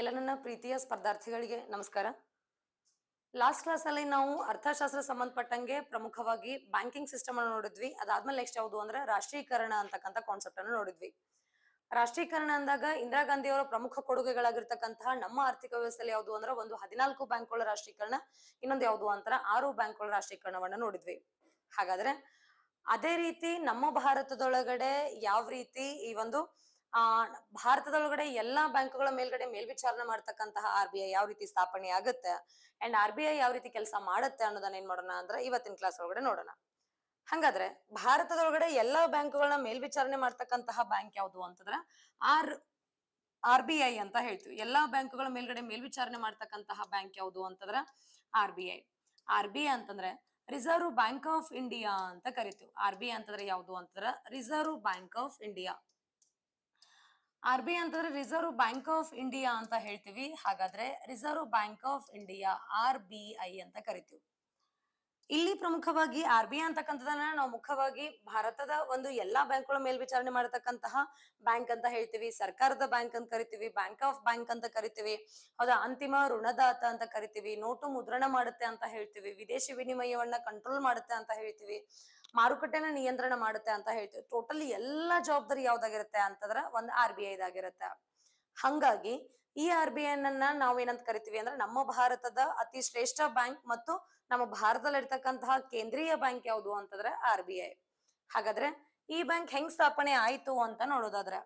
ಎಲ್ಲ ನನ್ನ ಪ್ರೀತಿಯ ಸ್ಪರ್ಧಾರ್ಥಿಗಳಿಗೆ ನಮಸ್ಕಾರ ಲಾಸ್ಟ್ ಕ್ಲಾಸ್ ಅಲ್ಲಿ ನಾವು ಅರ್ಥಶಾಸ್ತ್ರ ಸಂಬಂಧಪಟ್ಟಂಗೆ ಪ್ರಮುಖವಾಗಿ ಬ್ಯಾಂಕಿಂಗ್ ಸಿಸ್ಟಮ್ ಅನ್ನು ನೋಡಿದ್ವಿ ಅದಾದ್ಮೇಲೆ ನೆಕ್ಸ್ಟ್ ಯಾವುದು ಅಂದ್ರೆ ರಾಷ್ಟ್ರೀಕರಣ ಅಂತಕ್ಕಂಥ ಕಾನ್ಸೆಪ್ಟ್ ಅನ್ನು ನೋಡಿದ್ವಿ ರಾಷ್ಟ್ರೀಕರಣ ಅಂದಾಗ ಇಂದಿರಾ ಗಾಂಧಿ ಅವರ ಪ್ರಮುಖ ಕೊಡುಗೆಗಳಾಗಿರ್ತಕ್ಕಂತಹ ನಮ್ಮ ಆರ್ಥಿಕ ವ್ಯವಸ್ಥೆಯಲ್ಲಿ ಯಾವುದು ಅಂದ್ರೆ ಒಂದು ಹದಿನಾಲ್ಕು ಬ್ಯಾಂಕ್ಗಳ ರಾಷ್ಟ್ರೀಕರಣ ಇನ್ನೊಂದು ಯಾವುದು ಅಂತರ ಆರು ಬ್ಯಾಂಕ್ಗಳ ರಾಷ್ಟ್ರೀಕರಣವನ್ನ ನೋಡಿದ್ವಿ ಹಾಗಾದ್ರೆ ಅದೇ ರೀತಿ ನಮ್ಮ ಭಾರತದೊಳಗಡೆ ಯಾವ ರೀತಿ ಈ ಒಂದು ಆ ಭಾರತದೊಳಗಡೆ ಎಲ್ಲಾ ಬ್ಯಾಂಕ್ಗಳ ಮೇಲ್ಗಡೆ ಮೇಲ್ವಿಚಾರಣೆ ಮಾಡ್ತಕ್ಕಂತಹ ಆರ್ ಬಿ ಐ ಯಾವ ರೀತಿ ಸ್ಥಾಪನೆ ಆಗುತ್ತೆ ಅಂಡ್ ಆರ್ ಬಿ ಐ ಯಾವ ರೀತಿ ಕೆಲಸ ಮಾಡುತ್ತೆ ಅನ್ನೋದನ್ನ ಏನ್ ಮಾಡೋಣ ಅಂದ್ರೆ ಇವತ್ತಿನ ಕ್ಲಾಸ್ ಒಳಗಡೆ ನೋಡೋಣ ಹಂಗಾದ್ರೆ ಭಾರತದೊಳಗಡೆ ಎಲ್ಲಾ ಬ್ಯಾಂಕ್ಗಳನ್ನ ಮೇಲ್ವಿಚಾರಣೆ ಮಾಡ್ತಕ್ಕಂತಹ ಬ್ಯಾಂಕ್ ಯಾವುದು ಅಂತಂದ್ರೆ ಆರ್ ಆರ್ ಬಿ ಐ ಅಂತ ಹೇಳ್ತೀವಿ ಎಲ್ಲಾ ಬ್ಯಾಂಕ್ಗಳ ಮೇಲ್ಗಡೆ ಮೇಲ್ವಿಚಾರಣೆ ಮಾಡ್ತಕ್ಕಂತಹ ಬ್ಯಾಂಕ್ ಯಾವುದು ಅಂತಂದ್ರೆ R B I R B I ಅಂತಂದ್ರೆ ರಿಸರ್ವ್ ಬ್ಯಾಂಕ್ ಆಫ್ ಇಂಡಿಯಾ ಅಂತ ಕರಿತೀವಿ ಆರ್ ಬಿ ಐ ಅಂತಂದ್ರೆ ಯಾವುದು ಅಂತಂದ್ರೆ Reserve Bank of India R B ಅಂತಂದ್ರೆ ರಿಸರ್ವ್ ಬ್ಯಾಂಕ್ ಆಫ್ ಇಂಡಿಯಾ ಅಂತ ಹೇಳ್ತೀವಿ ಹಾಗಾದ್ರೆ Reserve Bank of India R B I ಅಂತ ಕರಿತೀವಿ ಇಲ್ಲಿ ಪ್ರಮುಖವಾಗಿ ಆರ್ ಬಿ ಐ ಅಂತಕ್ಕಂಥದನ್ನ ನಾವು ಮುಖ್ಯವಾಗಿ ಭಾರತದ ಒಂದು ಎಲ್ಲಾ ಬ್ಯಾಂಕ್ಗಳ ಮೇಲ್ವಿಚಾರಣೆ ಮಾಡತಕ್ಕಂತಹ ಬ್ಯಾಂಕ್ ಅಂತ ಹೇಳ್ತೀವಿ ಸರ್ಕಾರದ ಬ್ಯಾಂಕ್ ಅಂತ ಕರಿತೀವಿ ಬ್ಯಾಂಕ್ ಆಫ್ ಬ್ಯಾಂಕ್ ಅಂತ ಕರಿತೀವಿ ಹೌದಾ ಅಂತಿಮ ಋಣದಾತ ಅಂತ ಕರಿತೀವಿ ನೋಟು ಮುದ್ರಣ ಮಾಡುತ್ತೆ ಅಂತ ಹೇಳ್ತೀವಿ ವಿದೇಶಿ ವಿನಿಮಯವನ್ನ ಕಂಟ್ರೋಲ್ ಮಾಡುತ್ತೆ ಅಂತ ಹೇಳ್ತೀವಿ ಮಾರುಕಟ್ಟೆನ ನಿಯಂತ್ರಣ ಮಾಡುತ್ತೆ ಅಂತ ಹೇಳ್ತೀವಿ ಟೋಟಲಿ ಎಲ್ಲಾ ಜವಾಬ್ದಾರಿ ಯಾವ್ದಾಗಿರುತ್ತೆ ಅಂತಂದ್ರ ಒಂದ್ ಆರ್ ಬಿ ಐದಾಗಿರುತ್ತೆ ಹಂಗಾಗಿ ಈ ಆರ್ ಬಿ ಐ ನಾವ್ ಏನಂತ ಕರಿತೀವಿ ಅಂದ್ರೆ ನಮ್ಮ ಭಾರತದ ಅತಿ ಶ್ರೇಷ್ಠ ಬ್ಯಾಂಕ್ ಮತ್ತು ನಮ್ಮ ಭಾರತದಲ್ಲಿ ಇರ್ತಕ್ಕಂತಹ ಕೇಂದ್ರೀಯ ಬ್ಯಾಂಕ್ ಯಾವುದು ಅಂತಂದ್ರೆ ಆರ್ ಬಿ ಐ ಹಾಗಾದ್ರೆ ಈ ಬ್ಯಾಂಕ್ ಹೆಂಗ್ ಸ್ಥಾಪನೆ ಆಯ್ತು ಅಂತ ನೋಡೋದಾದ್ರೆ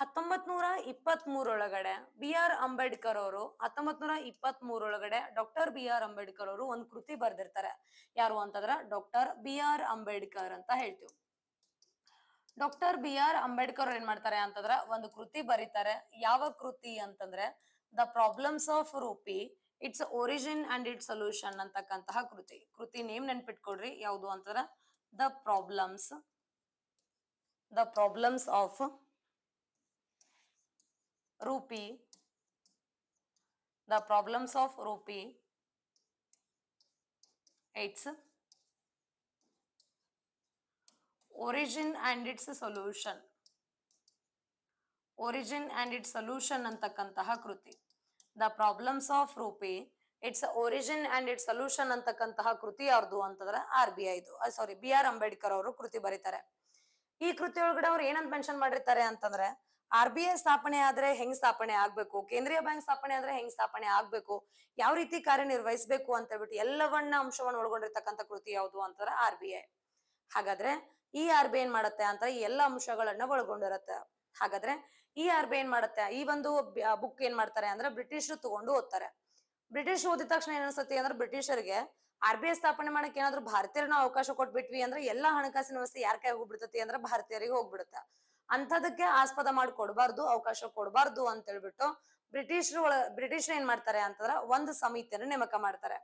ಹತ್ತೊಂಬತ್ ನೂರ ಇಪ್ಪತ್ ಮೂರೊಳಗಡೆ ಬಿ ಆರ್ ಅಂಬೇಡ್ಕರ್ ಅವರು ಹತ್ತೊಂಬತ್ ನೂರ ಇಪ್ಪತ್ ಮೂರೊಳಗಡೆ ಡಾಕ್ಟರ್ ಬಿ ಆರ್ ಅಂಬೇಡ್ಕರ್ ಅವರು ಒಂದ್ ಕೃತಿ ಬರೆದಿರ್ತಾರೆ ಯಾರು ಅಂತಂದ್ರ ಡಾಕ್ಟರ್ ಬಿ ಆರ್ ಅಂಬೇಡ್ಕರ್ ಅಂತ ಹೇಳ್ತೀವಿ ಡಾಕ್ಟರ್ ಬಿ ಆರ್ ಅಂಬೇಡ್ಕರ್ ಅವ್ರು ಏನ್ ಮಾಡ್ತಾರೆ ಅಂತಂದ್ರ ಒಂದು ಕೃತಿ ಬರೀತಾರೆ ಯಾವ ಕೃತಿ ಅಂತಂದ್ರೆ the problems of rupee its origin and its solution ಅಂತಕ್ಕಂತಹ ಕೃತಿ ಕೃತಿ ನೇಮ್ ನೆನ್ಪಿಟ್ಕೊಡ್ರಿ ಯಾವುದು ಅಂತಂದ್ರ the problems the problems of rupee the problems of rupee its origin and its solution origin solution its solution ಅಂತಕ್ಕಂತಹ ಕೃತಿ the problems of rupee its origin and its solution ಅಂತಕ್ಕಂತಹ ಕೃತಿ ಯಾರ್ದು ಅಂತಂದ್ರೆ ಆರ್ ಬಿ ಐದು ಸಾರಿ ಬಿ ಆರ್ ಅಂಬೇಡ್ಕರ್ ಅವರು ಕೃತಿ ಬರೀತಾರೆ ಈ ಕೃತಿಯೊಳಗಡೆ ಒಳಗಡೆ ಅವ್ರು ಏನಂತ ಮೆನ್ಷನ್ ಮಾಡಿರ್ತಾರೆ ಅಂತಂದ್ರೆ ಆರ್ ಬಿ ಐ ಸ್ಥಾಪನೆ ಆದ್ರೆ ಹೆಂಗ್ ಸ್ಥಾಪನೆ ಆಗ್ಬೇಕು ಕೇಂದ್ರೀಯ ಬ್ಯಾಂಕ್ ಸ್ಥಾಪನೆ ಆದ್ರೆ ಹೆಂಗ್ ಸ್ಥಾಪನೆ ಆಗ್ಬೇಕು ಯಾವ ರೀತಿ ಕಾರ್ಯನಿರ್ವಹಿಸಬೇಕು ಅಂತ ಹೇಳ್ಬಿಟ್ಟು ಎಲ್ಲವನ್ನ ಅಂಶವನ್ನು ಒಳಗೊಂಡಿರ್ತಕ್ಕಂಥ ಕೃತಿ ಯಾವುದು ಅಂತಾರೆ ಆರ್ ಬಿ ಐ ಹಾಗಾದ್ರೆ ಈ ಆರ್ ಬಿ ಏನ್ ಮಾಡತ್ತೆ ಅಂತ ಈ ಎಲ್ಲ ಅಂಶಗಳನ್ನ ಒಳಗೊಂಡಿರತ್ತೆ ಹಾಗಾದ್ರೆ ಈ ಆರ್ ಬಿ ಏನ್ ಮಾಡತ್ತೆ ಈ ಒಂದು ಬುಕ್ ಏನ್ ಮಾಡ್ತಾರೆ ಅಂದ್ರೆ ಬ್ರಿಟಿಷರು ತಗೊಂಡು ಓದ್ತಾರೆ ಬ್ರಿಟಿಷ್ ಓದಿದ ತಕ್ಷಣ ಏನ್ ಅಂದ್ರೆ ಬ್ರಿಟಿಷರಿಗೆ ಆರ್ ಬಿ ಐ ಸ್ಥಾಪನೆ ಮಾಡಕ್ ಏನಾದ್ರು ಭಾರತೀಯರ ಅವಕಾಶ ಕೊಟ್ಬಿಟ್ವಿ ಅಂದ್ರೆ ಎಲ್ಲಾ ಹಣಕಾಸಿನ ವ್ಯವಸ್ಥೆ ಯಾರ ಕೈ ಹೋಗ್ಬಿಡ್ತತಿ ಅಂದ್ರೆ ಭಾರತೀಯರಿಗೆ ಹೋಗ್ಬಿಡುತ್ತೆ ಅಂಥದಕ್ಕೆ ಆಸ್ಪದ ಮಾಡಿ ಕೊಡಬಾರ್ದು ಅವಕಾಶ ಕೊಡಬಾರ್ದು ಅಂತ ಹೇಳ್ಬಿಟ್ಟು ಬ್ರಿಟಿಷರು ಒಳ ಬ್ರಿಟಿಷರು ಏನ್ ಮಾಡ್ತಾರೆ ಅಂತಂದ್ರೆ ಒಂದು ಸಮಿತಿಯನ್ನು ನೇಮಕ ಮಾಡ್ತಾರೆ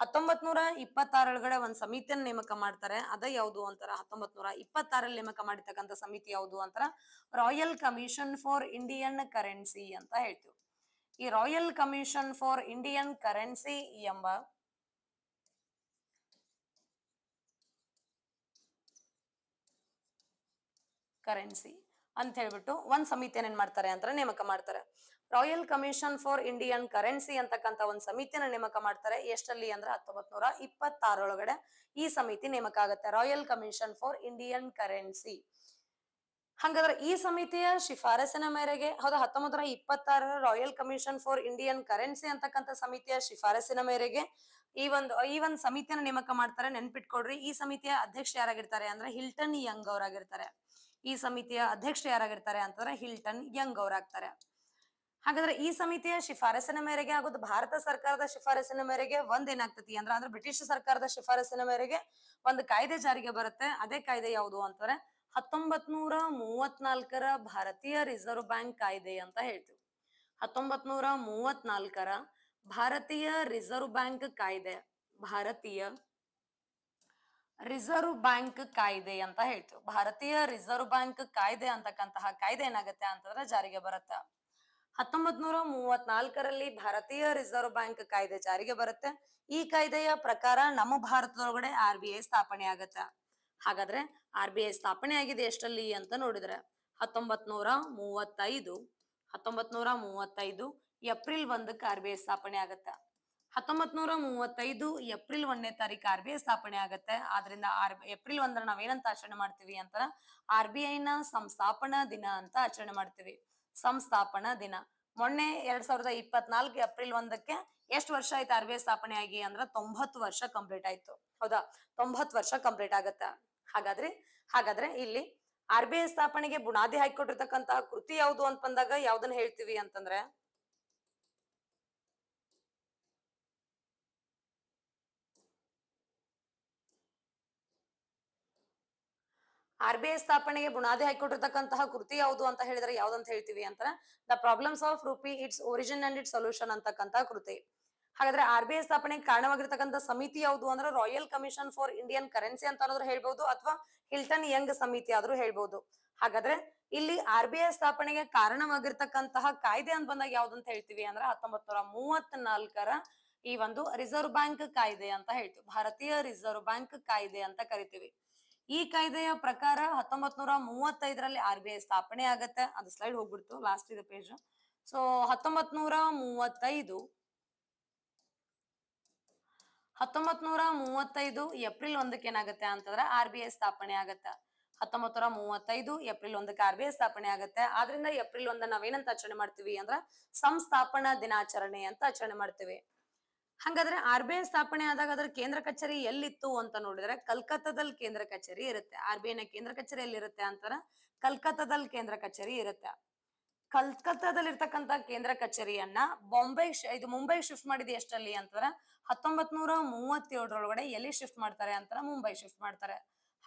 ಹತ್ತೊಂಬತ್ ನೂರ ಇಪ್ಪತ್ತಾರೊಳಗಡೆ ಒಂದ್ ಸಮಿತಿಯನ್ನು ನೇಮಕ ಮಾಡ್ತಾರೆ ಅದ ಯಾವ್ದು ಅಂತಾರ ಹತ್ತೊಂಬತ್ ನೂರ ಇಪ್ಪತ್ತಾರಲ್ಲಿ ನೇಮಕ ಮಾಡಿರ್ತಕ್ಕಂಥ ಸಮಿತಿ ಯಾವ್ದು ಅಂತಾರ Royal Commission for Indian Currency ಅಂತ ಹೇಳ್ತೀವಿ ಈ Royal Commission for Indian Currency ಎಂಬ ಕರೆನ್ಸಿ ಅಂತ ಹೇಳ್ಬಿಟ್ಟು ಒಂದ್ ಸಮಿತಿಯನ್ನ ಏನ್ ಮಾಡ್ತಾರೆ ಅಂತ ನೇಮಕ ಮಾಡ್ತಾರೆ Royal Commission for Indian Currency ಅಂತಕ್ಕಂತ ಒಂದ್ ಸಮಿತಿಯನ್ನ ನೇಮಕ ಮಾಡ್ತಾರೆ ಎಷ್ಟಲ್ಲಿ ಅಂದ್ರೆ ಹತ್ತೊಂಬತ್ ನೂರ ಇಪ್ಪತ್ತಾರೊಳಗಡೆ ಈ ಸಮಿತಿ ನೇಮಕ ಆಗುತ್ತೆ Royal Commission for Indian Currency ಹಾಗಾದ್ರೆ ಈ ಸಮಿತಿಯ ಶಿಫಾರಸಿನ ಮೇರೆಗೆ ಹೌದಾ ಹತ್ತೊಂಬತ್ ನೂರ ಇಪ್ಪತ್ತಾರರ Royal Commission for Indian Currency ಅಂತಕ್ಕಂತ ಸಮಿತಿಯ ಶಿಫಾರಸಿನ ಮೇರೆಗೆ ಈ ಒಂದು ಈ ಒಂದ್ ಸಮಿತಿಯನ್ನ ನೇಮಕ ಮಾಡ್ತಾರೆ ನೆನ್ಪಿಟ್ಕೊಡ್ರಿ ಈ ಸಮಿತಿಯ ಅಧ್ಯಕ್ಷ ಯಾರಾಗಿರ್ತಾರೆ ಅಂದ್ರೆ ಹಿಲ್ಟನ್ ಯಂಗ್ ಅವರಾಗಿರ್ತಾರೆ ಈ ಸಮಿತಿಯ ಅಧ್ಯಕ್ಷ ಯಾರಾಗಿರ್ತಾರೆ ಅಂತಂದ್ರೆ ಹಿಲ್ಟನ್ ಯಂಗ್ ಅವರಾಗ್ತಾರೆ ಹಾಗಾದ್ರೆ ಈ ಸಮಿತಿಯ ಶಿಫಾರಸಿನ ಮೇರೆಗೆ ಆಗೋದು ಭಾರತ ಸರ್ಕಾರದ ಶಿಫಾರಸಿನ ಮೇರೆಗೆ ಒಂದ್ ಏನಾಗ್ತತಿ ಅಂದ್ರೆ ಅಂದ್ರೆ ಬ್ರಿಟಿಷ್ ಸರ್ಕಾರದ ಶಿಫಾರಸಿನ ಮೇರೆಗೆ ಒಂದು ಕಾಯ್ದೆ ಜಾರಿಗೆ ಬರುತ್ತೆ ಅದೇ ಕಾಯ್ದೆ ಯಾವುದು ಅಂತಂದ್ರೆ ಹತ್ತೊಂಬತ್ ನೂರ ಮೂವತ್ನಾಲ್ಕರ ಭಾರತೀಯ ರಿಸರ್ವ್ ಬ್ಯಾಂಕ್ ಕಾಯ್ದೆ ಅಂತ ಹೇಳ್ತೀವಿ ಹತ್ತೊಂಬತ್ ನೂರ ಮೂವತ್ನಾಲ್ಕರ ಭಾರತೀಯ ರಿಸರ್ವ್ ಬ್ಯಾಂಕ್ ಕಾಯ್ದೆ ಭಾರತೀಯ ರಿಸರ್ವ್ ಬ್ಯಾಂಕ್ ಕಾಯ್ದೆ ಅಂತ ಹೇಳ್ತೀವಿ ಭಾರತೀಯ ರಿಸರ್ವ್ ಬ್ಯಾಂಕ್ ಕಾಯ್ದೆ ಅಂತಕ್ಕಂತಹ ಕಾಯ್ದೆ ಏನಾಗುತ್ತೆ ಅಂತಂದ್ರೆ ಜಾರಿಗೆ ಬರುತ್ತೆ ಹತ್ತೊಂಬತ್ ನೂರ ಮೂವತ್ನಾಲ್ಕರಲ್ಲಿ ಭಾರತೀಯ ರಿಸರ್ವ್ ಬ್ಯಾಂಕ್ ಕಾಯ್ದೆ ಜಾರಿಗೆ ಬರುತ್ತೆ ಈ ಕಾಯ್ದೆಯ ಪ್ರಕಾರ ನಮ್ಮ ಭಾರತದೊಳಗಡೆ ಆರ್ ಬಿ ಐ ಸ್ಥಾಪನೆ ಆಗತ್ತೆ ಹಾಗಾದ್ರೆ ಆರ್ ಬಿ ಐ ಸ್ಥಾಪನೆ ಆಗಿದೆ ಎಷ್ಟಲ್ಲಿ ಅಂತ ನೋಡಿದ್ರೆ ಹತ್ತೊಂಬತ್ ನೂರ ಮೂವತ್ತೈದು ಹತ್ತೊಂಬತ್ ನೂರ ಮೂವತ್ತೈದು ಏಪ್ರಿಲ್ ಒಂದಕ್ಕೆ ಆರ್ ಬಿ ಐ ಸ್ಥಾಪನೆ ಆಗತ್ತೆ ಹತ್ತೊಂಬತ್ ನೂರ ಮೂವತ್ತೈದು ಏಪ್ರಿಲ್ ಒಂದನೇ ತಾರೀಕು ಆರ್ ಬಿ ಐ ಸ್ಥಾಪನೆ ಆಗತ್ತೆ ಆದ್ರಿಂದ ಆರ್ ಏಪ್ರಿಲ್ ಒಂದರ ನಾವೇನಂತ ಆಚರಣೆ ಮಾಡ್ತೀವಿ ಅಂತ ಆರ್ ಬಿ ಐ ನ ಸಂಸ್ಥಾಪನಾ ದಿನ ಅಂತ ಆಚರಣೆ ಮಾಡ್ತೀವಿ ಸಂಸ್ಥಾಪನಾ ದಿನ ಮೊನ್ನೆ ಎರಡ್ ಸಾವಿರದ ಇಪ್ಪತ್ನಾಲ್ಕು ಏಪ್ರಿಲ್ ಒಂದಕ್ಕೆ ಎಷ್ಟು ವರ್ಷ ಆಯ್ತು ಆರ್ ಬಿ ಐ ಸ್ಥಾಪನೆ ಆಗಿ ಅಂದ್ರ ತೊಂಬತ್ತು ವರ್ಷ ಕಂಪ್ಲೀಟ್ ಆಯ್ತು ಹೌದಾ ತೊಂಬತ್ತು ವರ್ಷ ಕಂಪ್ಲೀಟ್ ಆಗತ್ತ ಹಾಗಾದ್ರೆ ಹಾಗಾದ್ರೆ ಇಲ್ಲಿ ಆರ್ ಬಿ ಐ ಸ್ಥಾಪನೆಗೆ ಬುನಾದಿ ಹಾಕಿಕೊಟ್ಟಿರ್ತಕ್ಕಂತಹ ಕೃತಿ ಯಾವುದು ಅಂತ ಬಂದಾಗ ಯಾವ್ದನ್ನ ಹೇಳ್ತೀವಿ ಅಂತಂದ್ರೆ ಆರ್ ಬಿ ಐ ಸ್ಥಾಪನೆಗೆ ಬುನಾದಿ ಹಾಕಿಕೊಟ್ಟಿರ್ತಕ್ಕಂತಹ ಕೃತಿ ಯಾವುದು ಅಂತ ಹೇಳಿದ್ರೆ ಯಾವ್ದಂತ ಹೇಳ್ತೀವಿ ಅಂತ the problems of rupee its origin and its solution ಅಂತಕ್ಕಂತಹ ಕೃತಿ ಹಾಗಾದ್ರೆ ಆರ್ ಬಿ ಐ ಸ್ಥಾಪನೆಗೆ ಕಾರಣವಾಗಿರ್ತಕ್ಕಂಥ ಸಮಿತಿ ಯಾವುದು ಅಂದ್ರೆ Royal Commission for Indian Currency ಅಂತ ಅನ್ನೋದ್ರ ಹೇಳ್ಬಹುದು ಅಥವಾ ಹಿಲ್ಟನ್ ಯಂಗ್ ಸಮಿತಿ ಆದ್ರೂ ಹೇಳ್ಬಹುದು ಹಾಗಾದ್ರೆ ಇಲ್ಲಿ ಆರ್ ಬಿ ಐ ಸ್ಥಾಪನೆಗೆ ಕಾರಣವಾಗಿರ್ತಕ್ಕಂತಹ ಕಾಯ್ದೆ ಅಂತ ಬಂದಾಗ ಯಾವ್ದಂತ ಹೇಳ್ತೀವಿ ಅಂದ್ರೆ ಹತ್ತೊಂಬತ್ ನೂರ ನಾಲ್ಕರ ಈ ಒಂದು ರಿಸರ್ವ್ ಬ್ಯಾಂಕ್ ಕಾಯ್ದೆ ಅಂತ ಹೇಳ್ತೀವಿ ಭಾರತೀಯ ರಿಸರ್ವ್ ಬ್ಯಾಂಕ್ ಕಾಯ್ದೆ ಅಂತ ಕರಿತೀವಿ ಈ ಕಾಯ್ದೆಯ ಪ್ರಕಾರ ಹತ್ತೊಂಬತ್ ನೂರ ಮೂವತ್ತೈದರಲ್ಲಿ ಆರ್ ಬಿ ಐ ಸ್ಥಾಪನೆ ಆಗತ್ತೆ ಅದು ಸ್ಲೈಡ್ ಹೋಗ್ಬಿಡ್ತು ಲಾಸ್ಟ್ ಇದೆ ಪೇಜ್ ಸೊ ಹತ್ತೊಂಬತ್ ನೂರ ಮೂವತ್ತೈದು ಹತ್ತೊಂಬತ್ ನೂರ ಮೂವತ್ತೈದು ಏಪ್ರಿಲ್ ಒಂದಕ್ಕೆ ಏನಾಗುತ್ತೆ ಅಂತಂದ್ರೆ ಆರ್ ಬಿ ಐ ಸ್ಥಾಪನೆ ಆಗತ್ತೆ ಹತ್ತೊಂಬತ್ ನೂರ ಮೂವತ್ತೈದು ಏಪ್ರಿಲ್ ಒಂದಕ್ಕೆ ಆರ್ ಬಿ ಐ ಸ್ಥಾಪನೆ ಆಗತ್ತೆ ಆದ್ರಿಂದ ಏಪ್ರಿಲ್ ಒಂದ ನಾವೇನಂತ ಆಚರಣೆ ಮಾಡ್ತೀವಿ ಅಂದ್ರ ಸಂಸ್ಥಾಪನಾ ದಿನಾಚರಣೆ ಅಂತ ಆಚರಣೆ ಮಾಡ್ತೀವಿ ಹಂಗಾದ್ರೆ ಆರ್ ಬಿ ಐ ಸ್ಥಾಪನೆ ಆದಾಗ ಅದರ ಕೇಂದ್ರ ಕಚೇರಿ ಎಲ್ಲಿತ್ತು ಅಂತ ನೋಡಿದ್ರೆ ಕಲ್ಕತ್ತಾದಲ್ಲಿ ಕೇಂದ್ರ ಕಚೇರಿ ಇರುತ್ತೆ ಆರ್ ಬಿ ಐ ನ ಕೇಂದ್ರ ಕಚೇರಿ ಎಲ್ಲಿರುತ್ತೆ ಅಂತಾರ ಕಲ್ಕತ್ತಾದಲ್ಲಿ ಕೇಂದ್ರ ಕಚೇರಿ ಇರುತ್ತೆ ಇರ್ತಕ್ಕಂತ ಕೇಂದ್ರ ಕಚೇರಿಯನ್ನ ಬಾಂಬೆ ಇದು ಮುಂಬೈ ಶಿಫ್ಟ್ ಮಾಡಿದ್ ಎಷ್ಟಲ್ಲಿ ಅಂತಾರ ಹತ್ತೊಂಬತ್ ನೂರ ಮೂವತ್ತೇಳರೊಳಗಡೆ ಎಲ್ಲಿ ಶಿಫ್ಟ್ ಮಾಡ್ತಾರೆ ಅಂತಾರ ಮುಂಬೈ ಶಿಫ್ಟ್ ಮಾಡ್ತಾರೆ